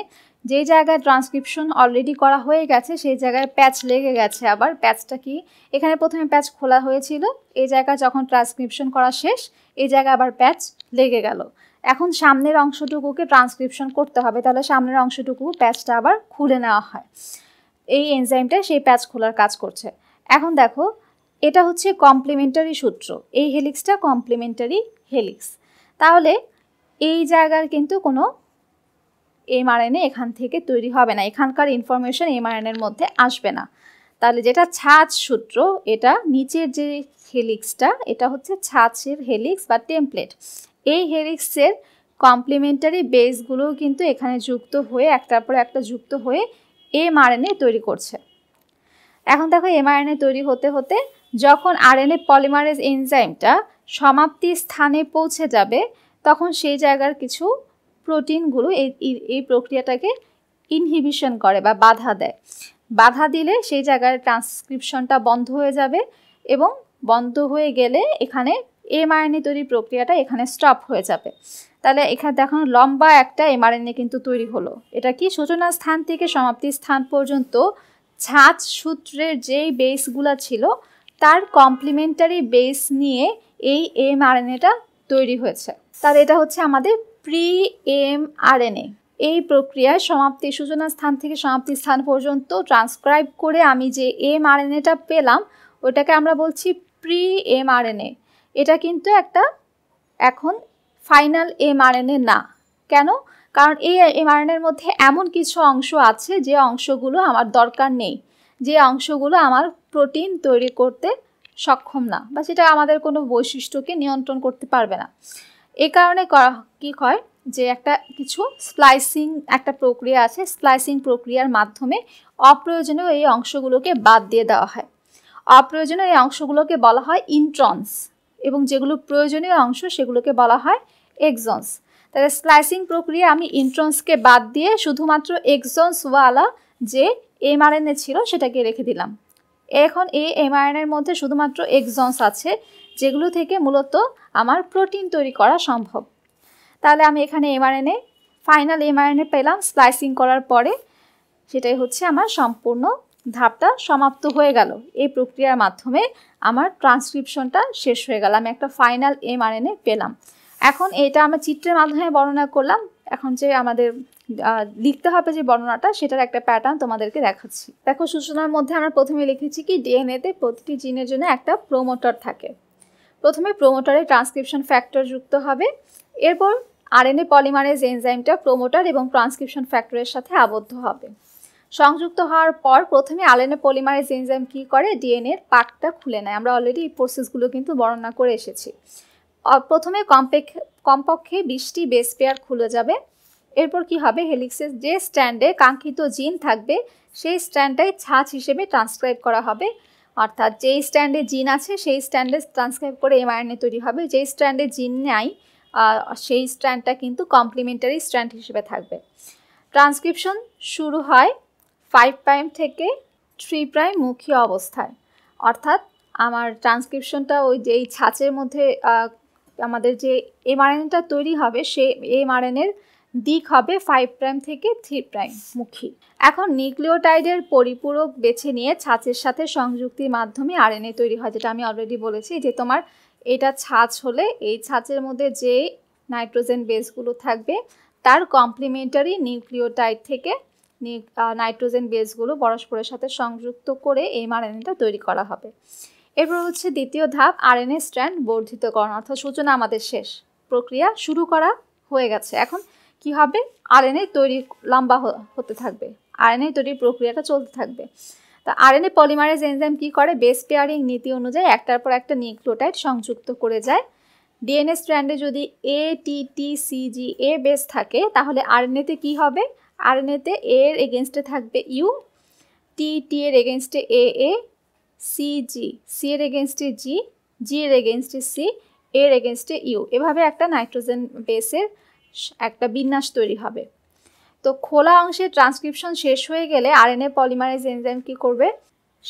যে জায়গায় ট্রান্সক্রিপশন অলরেডি করা হয়ে গেছে সেই জায়গায় প্যাচ লেগে গেছে আবার প্যাচটা কি এখানে প্রথমে প্যাচ খোলা হয়েছিল এই জায়গায় যখন ট্রান্সক্রিপশন করা শেষ এই জায়গায় আবার প্যাচ লেগে গেল এখন সামনের অংশটুকুকে ট্রান্সক্রিপশন করতে হবে তাহলে সামনের অংশটুকু প্যাচটা আবার খুলে নেওয়া হয় এই এনজাইমটা সেই প্যাচ খোলার কাজ করছে এখন দেখো এটা হচ্ছে কমপ্লিমেন্টারি সূত্র এই হেলিক্সটা কমপ্লিমেন্টারি হেলিক্স তাহলে এই জায়গার কিন্তু কোনো এমআরএনএ এখান থেকে তৈরি হবে না এখানকার ইনফরমেশন এমআরএনএর মধ্যে আসবে না তাহলে যেটা ছাঁচ সূত্র এটা নিচের যে হেলিক্সটা এটা হচ্ছে ছাঁচের হেলিক্স বা টেমপ্লেট এই হেলিক্সের কমপ্লিমেন্টারি বেসগুলো কিন্তু এখানে যুক্ত হয়ে একটার পর একটা যুক্ত হয়ে এমআরএনএ তৈরি করছে এখন দেখো এমআরএনএ তৈরি হতে হতে যখন আরএনএ পলিমারেজ এনজাইমটা সমাপ্তি স্থানে পৌঁছে যাবে তখন সেই জায়গার কিছু প্রোটিনগুলো এই এই প্রক্রিয়াটাকে ইনহিবিশন করে বা বাধা দেয় বাধা দিলে সেই জায়গায় ট্রান্সক্রিপশনটা বন্ধ হয়ে যাবে এবং বন্ধ হয়ে গেলে এখানে এমআরএনএ তৈরির প্রক্রিয়াটা এখানে স্টপ হয়ে যাবে তাহলে এখানে দেখানো লম্বা একটা এমআরএনএ কিন্তু তৈরি হলো এটা কি সূচনা স্থান থেকে সমাপ্তি স্থান পর্যন্ত ছাঁচ সূত্রের যেই বেসগুলো ছিল তার কমপ্লিমেন্টারি বেস নিয়ে এই এমআরএনএটা তৈরি হয়েছে তাহলে এটা হচ্ছে আমাদের প্রি এম আর এই প্রক্রিয়ায় সমাপ্তি সূচনা স্থান থেকে সমাপ্তি স্থান পর্যন্ত ট্রান্সক্রাইব করে আমি যে এম আর পেলাম ওটাকে আমরা বলছি প্রি এম আর এটা কিন্তু একটা এখন ফাইনাল এম আর না কেন কারণ এই এমআরএনএর মধ্যে এমন কিছু অংশ আছে যে অংশগুলো আমার দরকার নেই যে অংশগুলো আমার প্রোটিন তৈরি করতে সক্ষম না বা সেটা আমাদের কোনো বৈশিষ্ট্যকে নিয়ন্ত্রণ করতে পারবে না এ কারণে কি হয় যে একটা কিছু স্প্লাইসিং একটা প্রক্রিয়া আছে স্প্লাইসিং প্রক্রিয়ার মাধ্যমে অপ্রয়োজনীয় এই অংশগুলোকে বাদ দিয়ে দেওয়া হয় অপ্রয়োজনীয় এই অংশগুলোকে বলা হয় ইন্ট্রন্স এবং যেগুলো প্রয়োজনীয় অংশ সেগুলোকে বলা হয় এক্সন্স তাহলে স্প্লাইসিং প্রক্রিয়া আমি ইন্ট্রন্সকে বাদ দিয়ে শুধুমাত্র এক্সন্সওয়ালা যে এমআরএনএ ছিল সেটাকে রেখে দিলাম এখন এই এমআরএনএর মধ্যে শুধুমাত্র এক্সন্স আছে যেগুলো থেকে মূলত আমার প্রোটিন তৈরি করা সম্ভব তাহলে আমি এখানে এমআরএনএ ফাইনাল এমআরএনএ পেলাম স্লাইসিং করার পরে সেটাই হচ্ছে আমার সম্পূর্ণ ধাপটা সমাপ্ত হয়ে গেল এই প্রক্রিয়ার মাধ্যমে আমার ট্রান্সক্রিপশনটা শেষ হয়ে গেল আমি একটা ফাইনাল এমআরএনএ পেলাম এখন এটা আমরা চিত্রের মাধ্যমে বর্ণনা করলাম এখন যে আমাদের লিখতে হবে যে বর্ণনাটা সেটার একটা প্যাটার্ন তোমাদেরকে দেখাচ্ছি দেখো সূচনার মধ্যে আমরা প্রথমে লিখেছি কি ডিএনএতে প্রতিটি জিনের জন্য একটা প্রোমোটর থাকে প্রথমে প্রোমোটারে ট্রান্সক্রিপশন ফ্যাক্টর যুক্ত হবে এরপর আরএনএ পলিমারেজ এনজাইমটা প্রোমোটার এবং ট্রান্সক্রিপশন ফ্যাক্টরের সাথে আবদ্ধ হবে সংযুক্ত হওয়ার পর প্রথমে আরএনএ পলিমারেজ এনজাইম কী করে ডিএনএর পার্টটা খুলে নেয় আমরা অলরেডি এই প্রসেসগুলো কিন্তু বর্ণনা করে এসেছি প্রথমে কমপেক্ষে কমপক্ষে বিশটি বেস পেয়ার খুলে যাবে এরপর কি হবে হেলিক্সের যে স্ট্যান্ডে কাঙ্ক্ষিত জিন থাকবে সেই স্ট্যান্ডটাই ছাঁচ হিসেবে ট্রান্সক্রাইব করা হবে অর্থাৎ যেই স্ট্যান্ডে জিন আছে সেই স্ট্যান্ডে ট্রান্সক্রাইব করে এমআরএনএ তৈরি হবে যেই স্ট্যান্ডে জিন নাই সেই স্ট্যান্ডটা কিন্তু কমপ্লিমেন্টারি স্ট্যান্ড হিসেবে থাকবে ট্রান্সক্রিপশন শুরু হয় ফাইভ প্রাইম থেকে থ্রি প্রাইম মুখী অবস্থায় অর্থাৎ আমার ট্রান্সক্রিপশনটা ওই যেই ছাঁচের মধ্যে আমাদের যে এমআরএনএটা তৈরি হবে সে এমআরএনএর দিক হবে ফাইভ প্রাইম থেকে থ্রি প্রাইম মুখী এখন নিউক্লিওটাইডের পরিপূরক বেছে নিয়ে ছাঁচের সাথে সংযুক্তির মাধ্যমে এনএ তৈরি হয় যেটা আমি অলরেডি বলেছি যে তোমার এটা ছাঁচ হলে এই ছাঁচের মধ্যে যে নাইট্রোজেন বেসগুলো থাকবে তার কমপ্লিমেন্টারি নিউক্লিওটাইড থেকে নাইট্রোজেন বেসগুলো পরস্পরের সাথে সংযুক্ত করে এই আরএনএটা তৈরি করা হবে এরপর হচ্ছে দ্বিতীয় ধাপ আরএনএ স্ট্র্যান্ড বর্ধিতকরণ অর্থাৎ সূচনা আমাদের শেষ প্রক্রিয়া শুরু করা হয়ে গেছে এখন কি হবে আরএনএ তৈরি লম্বা হতে থাকবে আরএনএ তৈরির প্রক্রিয়াটা চলতে থাকবে তা আরএনএ পলিমারেজ এনজাইম কি করে বেস পেয়ারিং নীতি অনুযায়ী একটার পর একটা নিউক্লিওটাইড সংযুক্ত করে যায় ডিএনএ স্ট্র্যান্ডে যদি এ টি টি সি জি এ বেস থাকে তাহলে আরএনএতে কি হবে আরএনএতে এ এর এগেনস্টে থাকবে ইউ টি টি এর এগেনস্টে এ এ সি জি সি এর এগেনস্টে জি জি এর এগেনস্টে সি এর এগেনস্টে ইউ এভাবে একটা নাইট্রোজেন বেসের একটা বিন্যাস তৈরি হবে তো খোলা অংশে ট্রান্সক্রিপশন শেষ হয়ে গেলে আরএনএ পলিমারাইজ এনজাইম কি করবে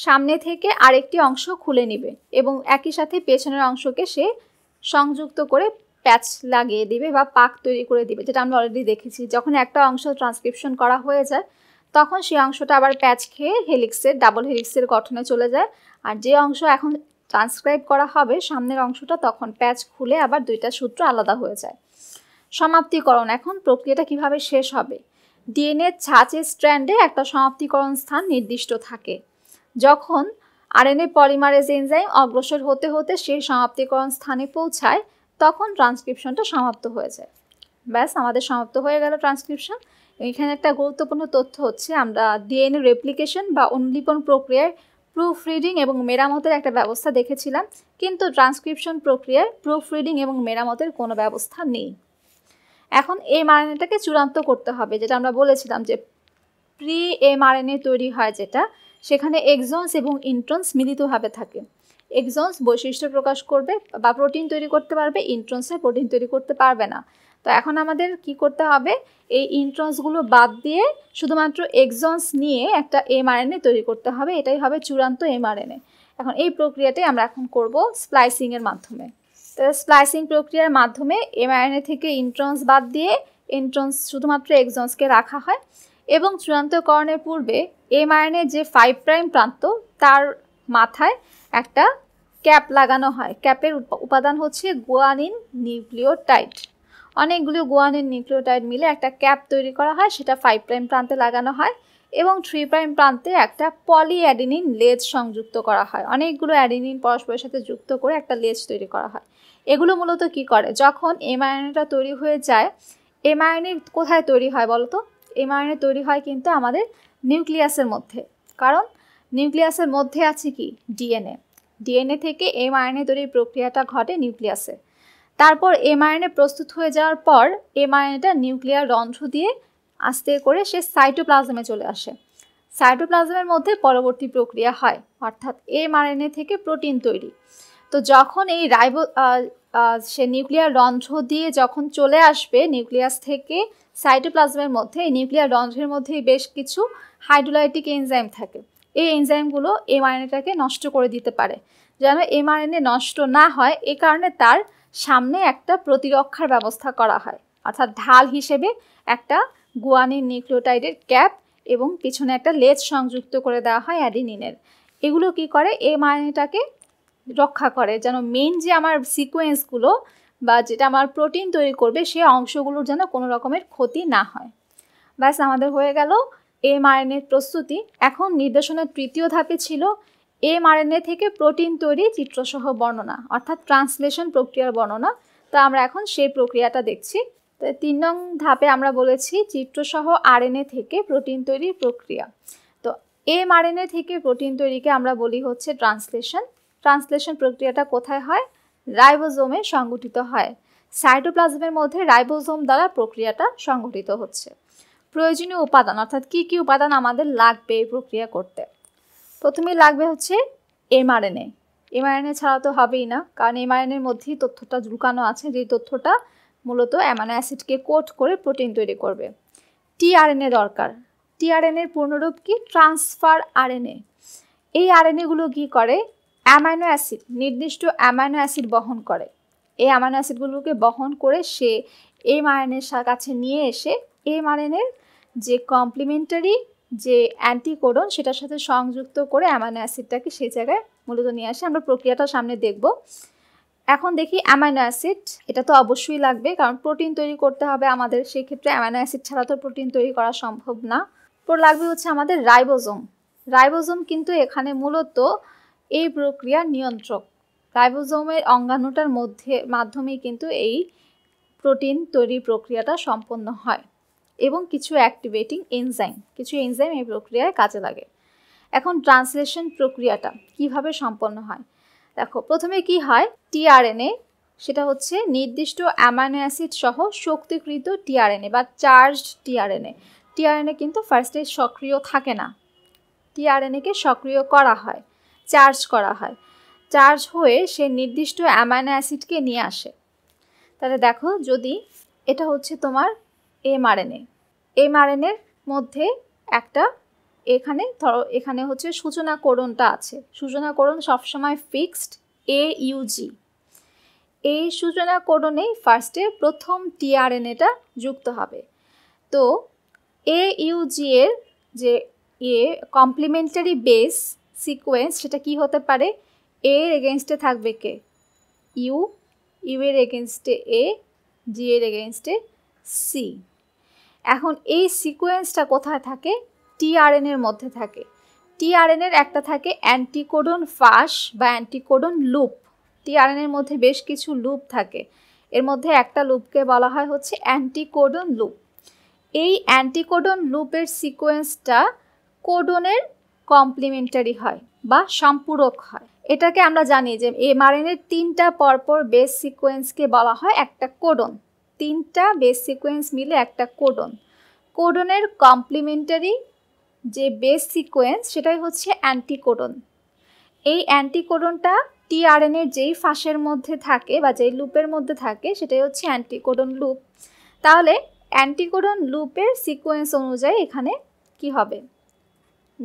সামনে থেকে আরেকটি অংশ খুলে নেবে এবং একই সাথে পেছনের অংশকে সে সংযুক্ত করে প্যাচ লাগিয়ে দিবে বা পাক তৈরি করে দিবে যেটা আমরা অলরেডি দেখেছি যখন একটা অংশ ট্রান্সক্রিপশন করা হয়ে যায় তখন সেই অংশটা আবার প্যাচ খেয়ে হেলিক্সের ডাবল হেলিক্সের গঠনে চলে যায় আর যে অংশ এখন ট্রান্সক্রাইব করা হবে সামনের অংশটা তখন প্যাচ খুলে আবার দুইটা সূত্র আলাদা হয়ে যায় সমাপ্তিকরণ এখন প্রক্রিয়াটা কিভাবে শেষ হবে ডিএনএ ছাঁচে স্ট্র্যান্ডে একটা সমাপ্তিকরণ স্থান নির্দিষ্ট থাকে যখন আরএনএ পলিমারেজ এনজাইম অগ্রসর হতে হতে সেই সমাপ্তিকরণ স্থানে পৌঁছায় তখন ট্রান্সক্রিপশনটা সমাপ্ত হয়ে যায় ব্যাস আমাদের সমাপ্ত হয়ে গেল ট্রান্সক্রিপশন এখানে একটা গুরুত্বপূর্ণ তথ্য হচ্ছে আমরা ডিএনএ রেপ্লিকেশন বা অনুলিপন প্রক্রিয়ায় প্রুফ রিডিং এবং মেরামতের একটা ব্যবস্থা দেখেছিলাম কিন্তু ট্রান্সক্রিপশন প্রক্রিয়ায় প্রুফ রিডিং এবং মেরামতের কোনো ব্যবস্থা নেই এখন এই মারানেটাকে চূড়ান্ত করতে হবে যেটা আমরা বলেছিলাম যে প্রি এমআরএনএ তৈরি হয় যেটা সেখানে এক্সন্স এবং ইন্ট্রন্স মিলিতভাবে থাকে এক্সন্স বৈশিষ্ট্য প্রকাশ করবে বা প্রোটিন তৈরি করতে পারবে ইন্ট্রন্সরা প্রোটিন তৈরি করতে পারবে না তো এখন আমাদের কি করতে হবে এই ইন্ট্রন্সগুলো বাদ দিয়ে শুধুমাত্র এক্সন্স নিয়ে একটা এমআরএনএ তৈরি করতে হবে এটাই হবে চূড়ান্ত এমআরএনএ এখন এই প্রক্রিয়াটাই আমরা এখন করব স্প্লাইসিংয়ের মাধ্যমে স্প্লাইসিং প্রক্রিয়ার মাধ্যমে এমআরএনএ থেকে ইন্ট্রন্স বাদ দিয়ে এন্ট্রন্স শুধুমাত্র এক্সন্সকে রাখা হয় এবং চূড়ান্তকরণের পূর্বে এমআরএনএ যে ফাইভ প্রাইম প্রান্ত তার মাথায় একটা ক্যাপ লাগানো হয় ক্যাপের উপাদান হচ্ছে গোয়ানিন নিউক্লিওটাইড অনেকগুলো গোয়ানিন নিউক্লিওটাইড মিলে একটা ক্যাপ তৈরি করা হয় সেটা ফাইভ প্রাইম প্রান্তে লাগানো হয় এবং থ্রি প্রাইম প্রান্তে একটা পলি অ্যাডিনিন লেজ সংযুক্ত করা হয় অনেকগুলো অ্যাডিনিন পরস্পরের সাথে যুক্ত করে একটা লেজ তৈরি করা হয় এগুলো মূলত কি করে যখন এমআরএনএটা তৈরি হয়ে যায় এমআরএনএ কোথায় তৈরি হয় বলতো এমআরএনএ তৈরি হয় কিন্তু আমাদের নিউক্লিয়াসের মধ্যে কারণ নিউক্লিয়াসের মধ্যে আছে কি ডিএনএ ডিএনএ থেকে এমআরএনএ তৈরির প্রক্রিয়াটা ঘটে নিউক্লিয়াসে তারপর এমআরএনএ প্রস্তুত হয়ে যাওয়ার পর এমআরএনএটা নিউক্লিয়ার রন্ধ্র দিয়ে আস্তে করে সে সাইটোপ্লাজমে চলে আসে সাইটোপ্লাজমের মধ্যে পরবর্তী প্রক্রিয়া হয় অর্থাৎ এমআরএনএ থেকে প্রোটিন তৈরি তো যখন এই রাইবো সে নিউক্লিয়ার রন্ধ্র দিয়ে যখন চলে আসবে নিউক্লিয়াস থেকে সাইটোপ্লাজমের মধ্যে এই নিউক্লিয়ার রন্ধ্রের মধ্যেই বেশ কিছু হাইড্রোলাইটিক এনজাইম থাকে এই এনজাইমগুলো এমআরএনএটাকে নষ্ট করে দিতে পারে যেন এমআরএনএ নষ্ট না হয় এ কারণে তার সামনে একটা প্রতিরক্ষার ব্যবস্থা করা হয় অর্থাৎ ঢাল হিসেবে একটা গুয়ানির নিউক্লিওটাইডের ক্যাপ এবং পিছনে একটা লেজ সংযুক্ত করে দেওয়া হয় অ্যাডিনিনের এগুলো কি করে এমআরএনএটাকে রক্ষা করে যেন মেন যে আমার সিকোয়েন্সগুলো বা যেটা আমার প্রোটিন তৈরি করবে সে অংশগুলোর যেন কোনো রকমের ক্ষতি না হয় ব্যাস আমাদের হয়ে গেল এমআরএনএর প্রস্তুতি এখন নির্দেশনার তৃতীয় ধাপে ছিল এমআরএনএ থেকে প্রোটিন তৈরি চিত্রসহ বর্ণনা অর্থাৎ ট্রান্সলেশন প্রক্রিয়ার বর্ণনা তো আমরা এখন সেই প্রক্রিয়াটা দেখছি তো তিন নং ধাপে আমরা বলেছি চিত্রসহ আরএনএ থেকে প্রোটিন তৈরির প্রক্রিয়া তো এমআরএনএ থেকে প্রোটিন তৈরিকে আমরা বলি হচ্ছে ট্রান্সলেশন ট্রান্সলেশন প্রক্রিয়াটা কোথায় হয় রাইবোজোমে সংগঠিত হয় সাইটোপ্লাজমের মধ্যে রাইবোজোম দ্বারা প্রক্রিয়াটা সংগঠিত হচ্ছে প্রয়োজনীয় উপাদান অর্থাৎ কি কি উপাদান আমাদের লাগবে এই প্রক্রিয়া করতে প্রথমে লাগবে হচ্ছে এমআরএনএ এমআরএনএ ছাড়া তো হবেই না কারণ এমআরএনএর মধ্যেই তথ্যটা ঝুলকানো আছে যেই তথ্যটা মূলত অ্যামানো অ্যাসিডকে কোট করে প্রোটিন তৈরি করবে টিআরএনএ দরকার টিআরএনএর পূর্ণরূপ কি ট্রান্সফার আরএনএ এই আরএনএগুলো কী করে অ্যামাইনো অ্যাসিড নির্দিষ্ট অ্যামাইনো অ্যাসিড বহন করে এই অ্যামাইনো অ্যাসিডগুলোকে বহন করে সে মারেনের কাছে নিয়ে এসে মারেনের যে কমপ্লিমেন্টারি যে অ্যান্টিকোডন সেটার সাথে সংযুক্ত করে অ্যামাইনো অ্যাসিডটাকে সেই জায়গায় মূলত নিয়ে আসে আমরা প্রক্রিয়াটা সামনে দেখব এখন দেখি অ্যামাইনো অ্যাসিড এটা তো অবশ্যই লাগবে কারণ প্রোটিন তৈরি করতে হবে আমাদের সেই ক্ষেত্রে অ্যামাইনো অ্যাসিড ছাড়া তো প্রোটিন তৈরি করা সম্ভব না পর লাগবে হচ্ছে আমাদের রাইবোজোম রাইবোজোম কিন্তু এখানে মূলত এই প্রক্রিয়া নিয়ন্ত্রক রাইবোজোমের অঙ্গাণুটার মধ্যে মাধ্যমেই কিন্তু এই প্রোটিন তৈরি প্রক্রিয়াটা সম্পন্ন হয় এবং কিছু অ্যাক্টিভেটিং এনজাইম কিছু এনজাইম এই প্রক্রিয়ায় কাজে লাগে এখন ট্রান্সলেশন প্রক্রিয়াটা কিভাবে সম্পন্ন হয় দেখো প্রথমে কি হয় টিআরএনএ সেটা হচ্ছে নির্দিষ্ট অ্যামাইনো অ্যাসিড সহ শক্তিকৃত টিআরএনএ বা চার্জ টিআরএনএ টিআরএনএ কিন্তু ফার্স্টে সক্রিয় থাকে না টিআরএনএকে সক্রিয় করা হয় চার্জ করা হয় চার্জ হয়ে সে নির্দিষ্ট অ্যামাইনো অ্যাসিডকে নিয়ে আসে তাহলে দেখো যদি এটা হচ্ছে তোমার এমআরএনএ এমআরএনএর মধ্যে একটা এখানে ধরো এখানে হচ্ছে সূচনা করণটা আছে করণ সবসময় ফিক্সড এ ইউজি এই সূচনা সূচনাকরণে ফার্স্টে প্রথম টিআরএনএটা যুক্ত হবে তো এ ইউজি এর যে এ কমপ্লিমেন্টারি বেস সিকোয়েন্স সেটা কি হতে পারে এর এগেনস্টে থাকবে কে ইউ ইউ এর এগেনস্টে এ জি এর এগেনস্টে সি এখন এই সিকোয়েন্সটা কোথায় থাকে টিআরএন এর মধ্যে থাকে টিআরএন এর একটা থাকে অ্যান্টিকোডন ফাঁস বা অ্যান্টিকোডন লুপ টিআরএন এর মধ্যে বেশ কিছু লুপ থাকে এর মধ্যে একটা লুপকে বলা হয় হচ্ছে অ্যান্টিকোডন লুপ এই অ্যান্টিকোডন লুপের সিকোয়েন্সটা কোডনের কমপ্লিমেন্টারি হয় বা সম্পূরক হয় এটাকে আমরা জানি যে এমআরএনএর তিনটা পরপর বেস সিকোয়েন্সকে বলা হয় একটা কোডন তিনটা বেস সিকোয়েন্স মিলে একটা কোডন কোডনের কমপ্লিমেন্টারি যে বেস সিকোয়েন্স সেটাই হচ্ছে অ্যান্টিকোডন এই অ্যান্টিকোডনটা টিআরএনএর যেই ফাঁসের মধ্যে থাকে বা যেই লুপের মধ্যে থাকে সেটাই হচ্ছে অ্যান্টিকোডন লুপ তাহলে অ্যান্টিকোডন লুপের সিকোয়েন্স অনুযায়ী এখানে কি হবে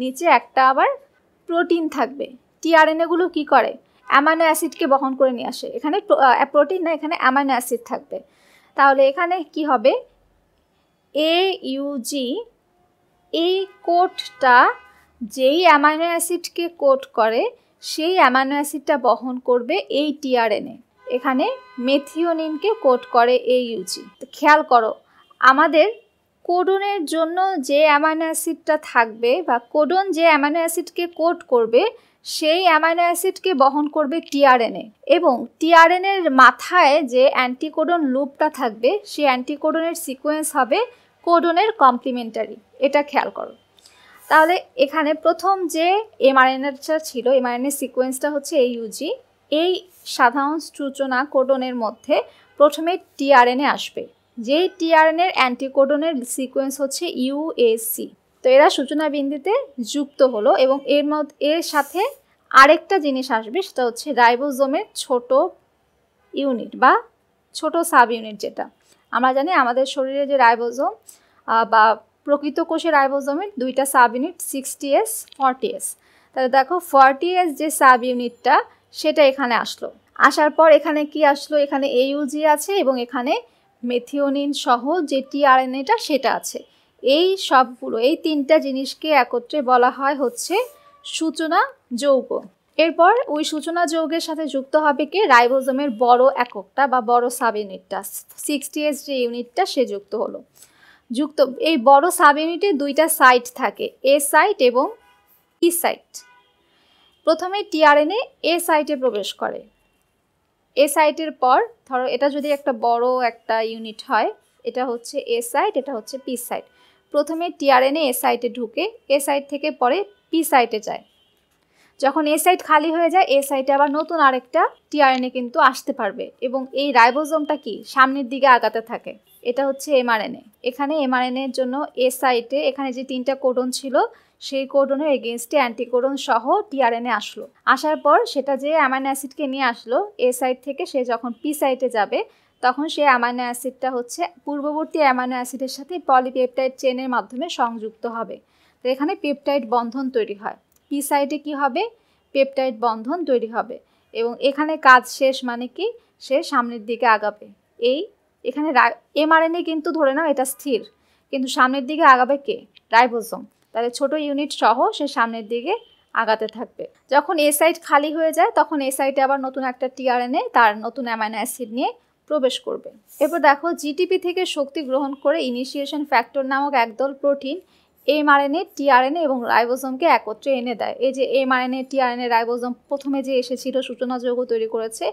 নিচে একটা আবার প্রোটিন থাকবে টিআরএনএগুলো কি করে অ্যামাইনো অ্যাসিডকে বহন করে নিয়ে আসে এখানে প্রোটিন না এখানে অ্যামাইনো অ্যাসিড থাকবে তাহলে এখানে কি হবে এ ইউজি এই কোটটা যেই অ্যামাইনো অ্যাসিডকে কোট করে সেই অ্যামাইনো অ্যাসিডটা বহন করবে এই টিআরএনএ এখানে মেথিওনিনকে কোট করে এ ইউজি তো খেয়াল করো আমাদের কোডনের জন্য যে অ্যামাইনো অ্যাসিডটা থাকবে বা কোডন যে অ্যামাইনো অ্যাসিডকে কোড করবে সেই অ্যামাইনো অ্যাসিডকে বহন করবে টিআরএনএ এবং টিআরএনএর মাথায় যে অ্যান্টিকোডন লুপটা থাকবে সেই অ্যান্টিকোডনের সিকোয়েন্স হবে কোডনের কমপ্লিমেন্টারি এটা খেয়াল করো তাহলে এখানে প্রথম যে এমআরএনএটা ছিল এমআরএনএ সিকোয়েন্সটা হচ্ছে এই ইউজি এই সাধারণ সূচনা কোডনের মধ্যে প্রথমে টিআরএনএ আসবে যে টিআরএনএর অ্যান্টিকোডনের সিকোয়েন্স হচ্ছে ইউএসি তো এরা সূচনা বিন্দুতে যুক্ত হলো এবং এর মধ্যে এর সাথে আরেকটা জিনিস আসবে সেটা হচ্ছে রাইবোজোমের ছোট ইউনিট বা ছোট সাব ইউনিট যেটা আমরা জানি আমাদের শরীরে যে রাইবোজোম বা প্রকৃত কোষে রাইবোজোমের দুইটা subunit sixty S forty S তাহলে দেখো ফর্টি এস যে সাব ইউনিটটা সেটা এখানে আসলো আসার পর এখানে কি আসলো এখানে এইউজি আছে এবং এখানে মেথিওনিন সহ যে টিআরএনএটা সেটা আছে এই সবগুলো এই তিনটা জিনিসকে একত্রে বলা হয় হচ্ছে সূচনা যৌগ এরপর ওই সূচনা যৌগের সাথে যুক্ত হবে কে রাইবোজোমের বড় এককটা বা বড় সাব ইউনিটটা সিক্সটি এস যে ইউনিটটা সে যুক্ত হলো যুক্ত এই বড় সাব ইউনিটে দুইটা সাইট থাকে এ সাইট এবং ই সাইট প্রথমে টিআরএনএ এ সাইটে প্রবেশ করে এ সাইটের পর ধরো এটা যদি একটা বড় একটা ইউনিট হয় এটা হচ্ছে এ সাইট এটা হচ্ছে পি সাইট প্রথমে টিআরএনএ এ সাইটে ঢুকে এ সাইট থেকে পরে পি সাইটে যায় যখন এ সাইট খালি হয়ে যায় এ সাইটে আবার নতুন আরেকটা টিআরএনএ কিন্তু আসতে পারবে এবং এই রাইবোজোমটা কি সামনের দিকে আগাতে থাকে এটা হচ্ছে এমআরএনএ এখানে এমআরএনএর জন্য এ সাইটে এখানে যে তিনটা কোডন ছিল সেই কোডনের এগেনস্টে অ্যান্টিকোডন সহ টিআরএনএ আসলো আসার পর সেটা যে অ্যামাইনো অ্যাসিডকে নিয়ে আসলো এ সাইড থেকে সে যখন পি সাইটে যাবে তখন সে অ্যামাইনো অ্যাসিডটা হচ্ছে পূর্ববর্তী অ্যামাইনো অ্যাসিডের সাথে পলিপেপটাইড চেনের মাধ্যমে সংযুক্ত হবে তো এখানে পেপটাইড বন্ধন তৈরি হয় পি সাইডে কি হবে পেপটাইড বন্ধন তৈরি হবে এবং এখানে কাজ শেষ মানে কি সে সামনের দিকে আগাবে এই এখানে এমআরএনএ কিন্তু ধরে নাও এটা স্থির কিন্তু সামনের দিকে আগাবে কে রাইবোজোম তাহলে ছোট ইউনিট সহ সে সামনের দিকে আগাতে থাকবে যখন এ সাইড খালি হয়ে যায় তখন এ সাইডে আবার নতুন একটা টিআরএনএ তার নতুন অ্যামাইনো অ্যাসিড নিয়ে প্রবেশ করবে এরপর দেখো জিটিপি থেকে শক্তি গ্রহণ করে ইনিশিয়েশন ফ্যাক্টর নামক একদল প্রোটিন এমআরএনএ টিআরএনএ এবং রাইবোজোমকে একত্রে এনে দেয় এই যে এমআরএনএ টিআরএনএ রাইবোজোম প্রথমে যে এসেছিল সূচনা যৌগ তৈরি করেছে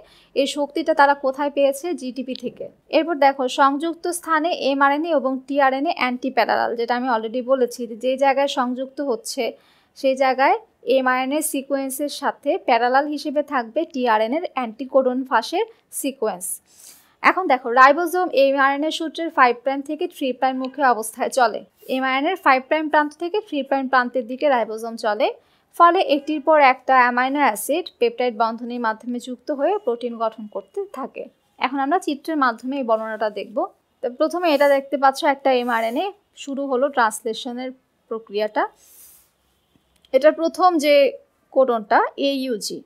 এই শক্তিটা তারা কোথায় পেয়েছে জিটিপি থেকে এরপর দেখো সংযুক্ত স্থানে এমআরএনএ এবং টিআরএনএ অ্যান্টি প্যারালাল যেটা আমি অলরেডি বলেছি যে জায়গায় সংযুক্ত হচ্ছে সেই জায়গায় এমআরএনএ সিকোয়েন্সের সাথে প্যারালাল হিসেবে থাকবে টিআরএনএর অ্যান্টিকোডন ফাঁসের সিকোয়েন্স এখন দেখো রাইবোজোম এমআরএনএ সূত্রের ফাইভ প্রাইম থেকে থ্রি প্রাইম মুখে অবস্থায় চলে এমআরএনএর ফাইভ প্রাইম প্রান্ত থেকে থ্রি প্রাইম প্রান্তের দিকে রাইবোজোম চলে ফলে একটির পর একটা অ্যামাইনো অ্যাসিড পেপটাইড বন্ধনীর মাধ্যমে যুক্ত হয়ে প্রোটিন গঠন করতে থাকে এখন আমরা চিত্রের মাধ্যমে এই বর্ণনাটা দেখব তো প্রথমে এটা দেখতে পাচ্ছ একটা এমআরএনএ শুরু হলো ট্রান্সলেশনের প্রক্রিয়াটা এটার প্রথম যে কোডনটা এ ইউজি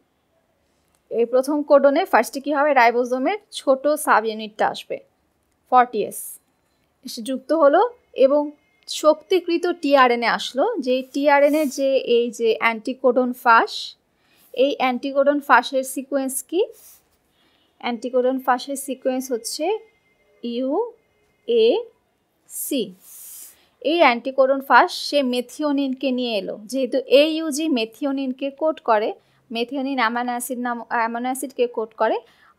এই প্রথম কোডনে ফার্স্টে কী হবে রাইবোজোমের ছোট সাব ইউনিটটা আসবে ফর্টিএস এসে যুক্ত হলো এবং শক্তিকৃত টিআরএনএ আসলো যে টিআরএনএ যে এই যে অ্যান্টিকোডন ফাঁস এই অ্যান্টিকোডন ফাঁসের সিকোয়েন্স কি অ্যান্টিকোডন ফাঁসের সিকোয়েন্স হচ্ছে ইউ এ সি এই অ্যান্টিকোডন ফাঁস সে মেথিওনিনকে নিয়ে এলো যেহেতু এ ইউজি মেথিওনিনকে কোড করে মেথিওনিন অ্যামানো অ্যাসিড নাম অ্যামানো অ্যাসিডকে কোট করে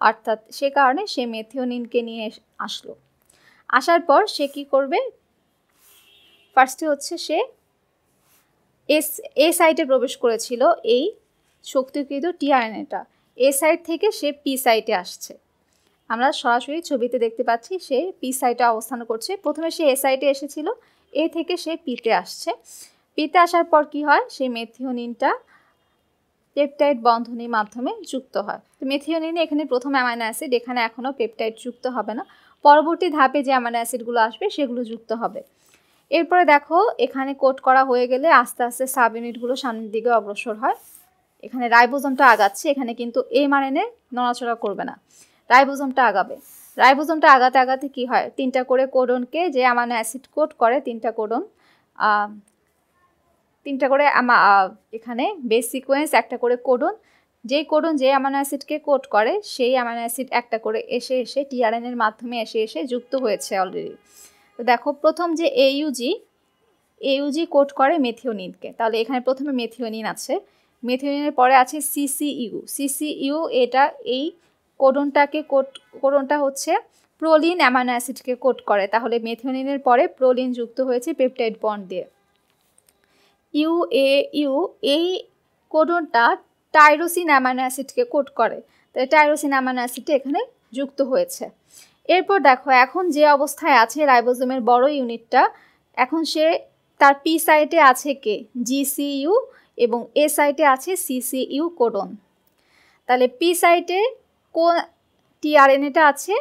অর্থাৎ সে কারণে সে মেথিওনিনকে নিয়ে আসলো আসার পর সে কি করবে ফার্স্টে হচ্ছে সে এস এ সাইটে প্রবেশ করেছিল এই শক্তিকৃত টিআরএনএটা এ সাইট থেকে সে পি সাইটে আসছে আমরা সরাসরি ছবিতে দেখতে পাচ্ছি সে পি সাইটে অবস্থান করছে প্রথমে সে এ সাইটে এসেছিল এ থেকে সে পিতে আসছে পিতে আসার পর কি হয় সে মেথিওনিনটা পেপটাইড বন্ধনীর মাধ্যমে যুক্ত হয় তো মেথিওনিনে এখানে প্রথম অ্যামাইনো অ্যাসিড এখানে এখনও পেপটাইড যুক্ত হবে না পরবর্তী ধাপে যে অ্যামাইনো অ্যাসিডগুলো আসবে সেগুলো যুক্ত হবে এরপরে দেখো এখানে কোট করা হয়ে গেলে আস্তে আস্তে সাব ইউনিটগুলো সামনের দিকে অগ্রসর হয় এখানে রাইবোজমটা আগাচ্ছে এখানে কিন্তু এমআরএনএ নড়াচড়া করবে না রাইবোজমটা আগাবে রাইবোজমটা আগাতে আগাতে কি হয় তিনটা করে কোডনকে যে অ্যামাইনো অ্যাসিড কোট করে তিনটা কোডন তিনটা করে এখানে বেস সিকোয়েন্স একটা করে কোডন যেই কোডন যে অ্যামানো অ্যাসিডকে কোড করে সেই অ্যামানো অ্যাসিড একটা করে এসে এসে টিআরএনের মাধ্যমে এসে এসে যুক্ত হয়েছে অলরেডি তো দেখো প্রথম যে এইউজি এইউজি কোড করে মেথিওনিনকে তাহলে এখানে প্রথমে মেথিওনিন আছে মেথিওনিনের পরে আছে সিসিইউ সিসিইউ e e এটা এই কোডনটাকে কোড কোডনটা হচ্ছে প্রোলিন অ্যামানো অ্যাসিডকে কোড করে তাহলে মেথিওনিনের পরে প্রোলিন যুক্ত হয়েছে পেপটাইড বন্ড দিয়ে ইউএইউ এই কোডনটা টাইরোসিন অ্যামানো অ্যাসিডকে কোড করে তাই টাইরোসিন অ্যামানো অ্যাসিডটা এখানে যুক্ত হয়েছে এরপর দেখো এখন যে অবস্থায় আছে রাইবোজোমের বড় ইউনিটটা এখন সে তার পি সাইটে আছে কে জিসিইউ এবং এ সাইটে আছে সিসিইউ কোডন তাহলে পি সাইটে কোন টিআরএনএটা আছে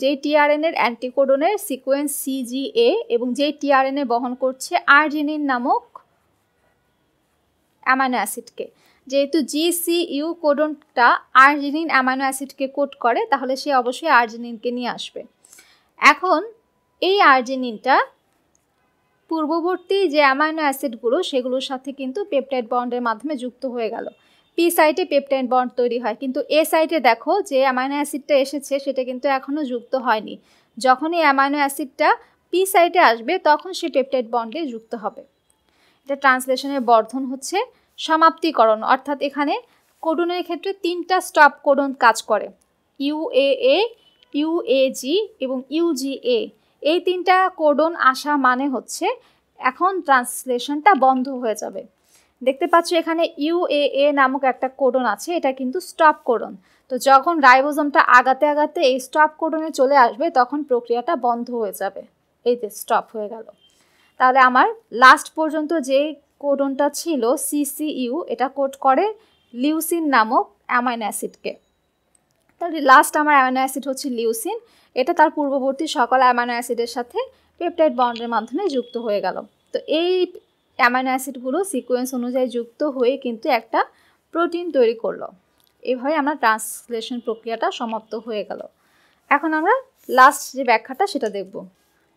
যেই টিআরএনএর অ্যান্টিকোডনের সিকোয়েন্স সিজিএ এবং যেই টিআরএনএ বহন করছে আরজিনিন নামক অ্যামাইনো অ্যাসিডকে যেহেতু জিসিইউ কোডনটা আর্জিনিন অ্যামাইনো অ্যাসিডকে কোড করে তাহলে সে অবশ্যই আর্জিনিনকে নিয়ে আসবে এখন এই আর্জিনিনটা পূর্ববর্তী যে অ্যামাইনো অ্যাসিডগুলো সেগুলোর সাথে কিন্তু পেপটাইড বন্ডের মাধ্যমে যুক্ত হয়ে গেল পি সাইটে পেপটাইড বন্ড তৈরি হয় কিন্তু এ সাইটে দেখো যে অ্যামাইনো অ্যাসিডটা এসেছে সেটা কিন্তু এখনও যুক্ত হয়নি যখন এই অ্যামাইনো অ্যাসিডটা পি সাইটে আসবে তখন সে পেপটাইড বন্ডে যুক্ত হবে এটা ট্রান্সলেশনের বর্ধন হচ্ছে সমাপ্তিকরণ অর্থাৎ এখানে কোডনের ক্ষেত্রে তিনটা স্টপ কোডন কাজ করে ইউএএ ইউএজি এবং ইউজিএ এই তিনটা কোডন আসা মানে হচ্ছে এখন ট্রান্সলেশনটা বন্ধ হয়ে যাবে দেখতে পাচ্ছ এখানে ইউএএ নামক একটা কোডন আছে এটা কিন্তু স্টপ কোডন তো যখন রাইবোজমটা আগাতে আগাতে এই স্টপ কোডনে চলে আসবে তখন প্রক্রিয়াটা বন্ধ হয়ে যাবে এই যে স্টপ হয়ে গেল তাহলে আমার লাস্ট পর্যন্ত যে কোডনটা ছিল সিসিইউ এটা কোড করে লিউসিন নামক অ্যামাইনো অ্যাসিডকে তাহলে লাস্ট আমার অ্যামাইনো অ্যাসিড হচ্ছে লিউসিন এটা তার পূর্ববর্তী সকল অ্যামাইনো অ্যাসিডের সাথে পেপটাইড বন্ডের মাধ্যমে যুক্ত হয়ে গেল তো এই অ্যামাইনো অ্যাসিডগুলো সিকোয়েন্স অনুযায়ী যুক্ত হয়ে কিন্তু একটা প্রোটিন তৈরি করলো এভাবে আমরা ট্রান্সলেশন প্রক্রিয়াটা সমাপ্ত হয়ে গেল এখন আমরা লাস্ট যে ব্যাখ্যাটা সেটা দেখব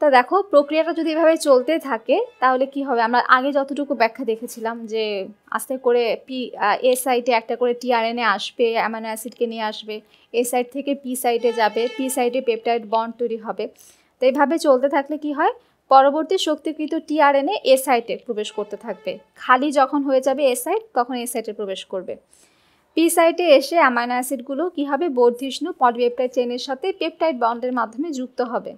তা দেখো প্রক্রিয়াটা যদি এভাবে চলতে থাকে তাহলে কি হবে আমরা আগে যতটুকু ব্যাখ্যা দেখেছিলাম যে আস্তে করে পি এ সাইটে একটা করে টিআরএনএ আসবে অ্যামানো অ্যাসিডকে নিয়ে আসবে এ সাইড থেকে পি সাইডে যাবে পি সাইডে পেপটাইড বন্ড তৈরি হবে তো এইভাবে চলতে থাকলে কি হয় পরবর্তী শক্তিকৃত টিআরএনএ এ সাইটে প্রবেশ করতে থাকবে খালি যখন হয়ে যাবে এ সাইড তখন এ সাইটে প্রবেশ করবে পি সাইটে এসে অ্যামাইনো অ্যাসিডগুলো কী হবে বর্ধিষ্ণু পলিপেপটাইড চেনের সাথে পেপটাইড বন্ডের মাধ্যমে যুক্ত হবে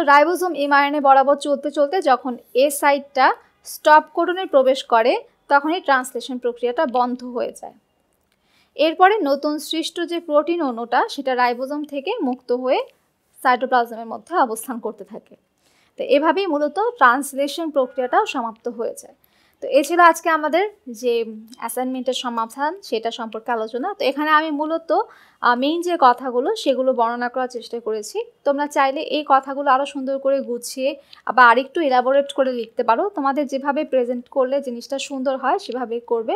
তো রাইবোজোম এমআরএনএ বরাবর চলতে চলতে যখন এ সাইডটা স্টপ কোডনে প্রবেশ করে তখনই ট্রান্সলেশন প্রক্রিয়াটা বন্ধ হয়ে যায় এরপরে নতুন সৃষ্ট যে প্রোটিন অণুটা সেটা রাইবোজোম থেকে মুক্ত হয়ে সাইটোপ্লাজমের মধ্যে অবস্থান করতে থাকে তো এভাবেই মূলত ট্রান্সলেশন প্রক্রিয়াটাও সমাপ্ত হয়ে যায় তো এ ছিল আজকে আমাদের যে অ্যাসাইনমেন্টের সমাধান সেটা সম্পর্কে আলোচনা তো এখানে আমি মূলত মেইন যে কথাগুলো সেগুলো বর্ণনা করার চেষ্টা করেছি তোমরা চাইলে এই কথাগুলো আরও সুন্দর করে গুছিয়ে বা আরেকটু এলাবোরেট করে লিখতে পারো তোমাদের যেভাবে প্রেজেন্ট করলে জিনিসটা সুন্দর হয় সেভাবে করবে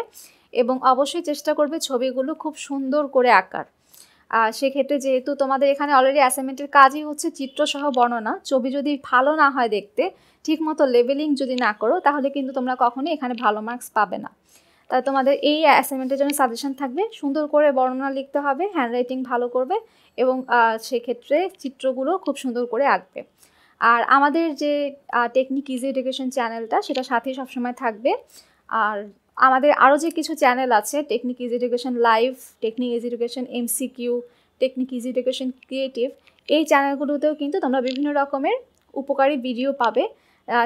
এবং অবশ্যই চেষ্টা করবে ছবিগুলো খুব সুন্দর করে আঁকার সেক্ষেত্রে যেহেতু তোমাদের এখানে অলরেডি অ্যাসাইনমেন্টের কাজই হচ্ছে চিত্রসহ বর্ণনা ছবি যদি ভালো না হয় দেখতে ঠিকমতো লেভেলিং যদি না করো তাহলে কিন্তু তোমরা কখনই এখানে ভালো মার্কস পাবে না তাই তোমাদের এই অ্যাসাইনমেন্টের জন্য সাজেশন থাকবে সুন্দর করে বর্ণনা লিখতে হবে হ্যান্ড রাইটিং ভালো করবে এবং সেক্ষেত্রে চিত্রগুলো খুব সুন্দর করে আঁকবে আর আমাদের যে টেকনিক ইজি এডুকেশন চ্যানেলটা সেটা সাথে সবসময় থাকবে আর আমাদের আরও যে কিছু চ্যানেল আছে technique is education live technique is education MCQ technique is education creative এই চ্যানেলগুলোতেও কিন্তু তোমরা বিভিন্ন রকমের উপকারী ভিডিও পাবে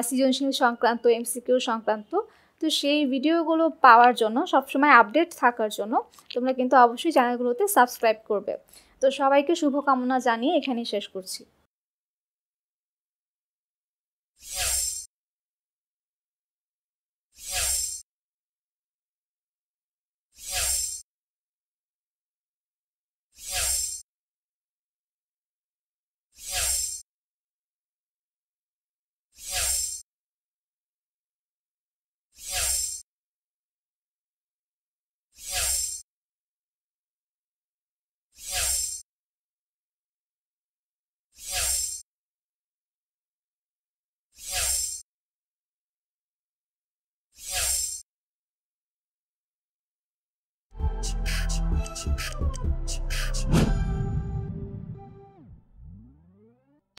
সৃজনশীল সংক্রান্ত এমসিকিউ সংক্রান্ত তো সেই ভিডিওগুলো পাওয়ার জন্য সবসময় আপডেট থাকার জন্য তোমরা কিন্তু অবশ্যই চ্যানেলগুলোতে সাবস্ক্রাইব করবে তো সবাইকে শুভকামনা জানিয়ে এখানেই শেষ করছি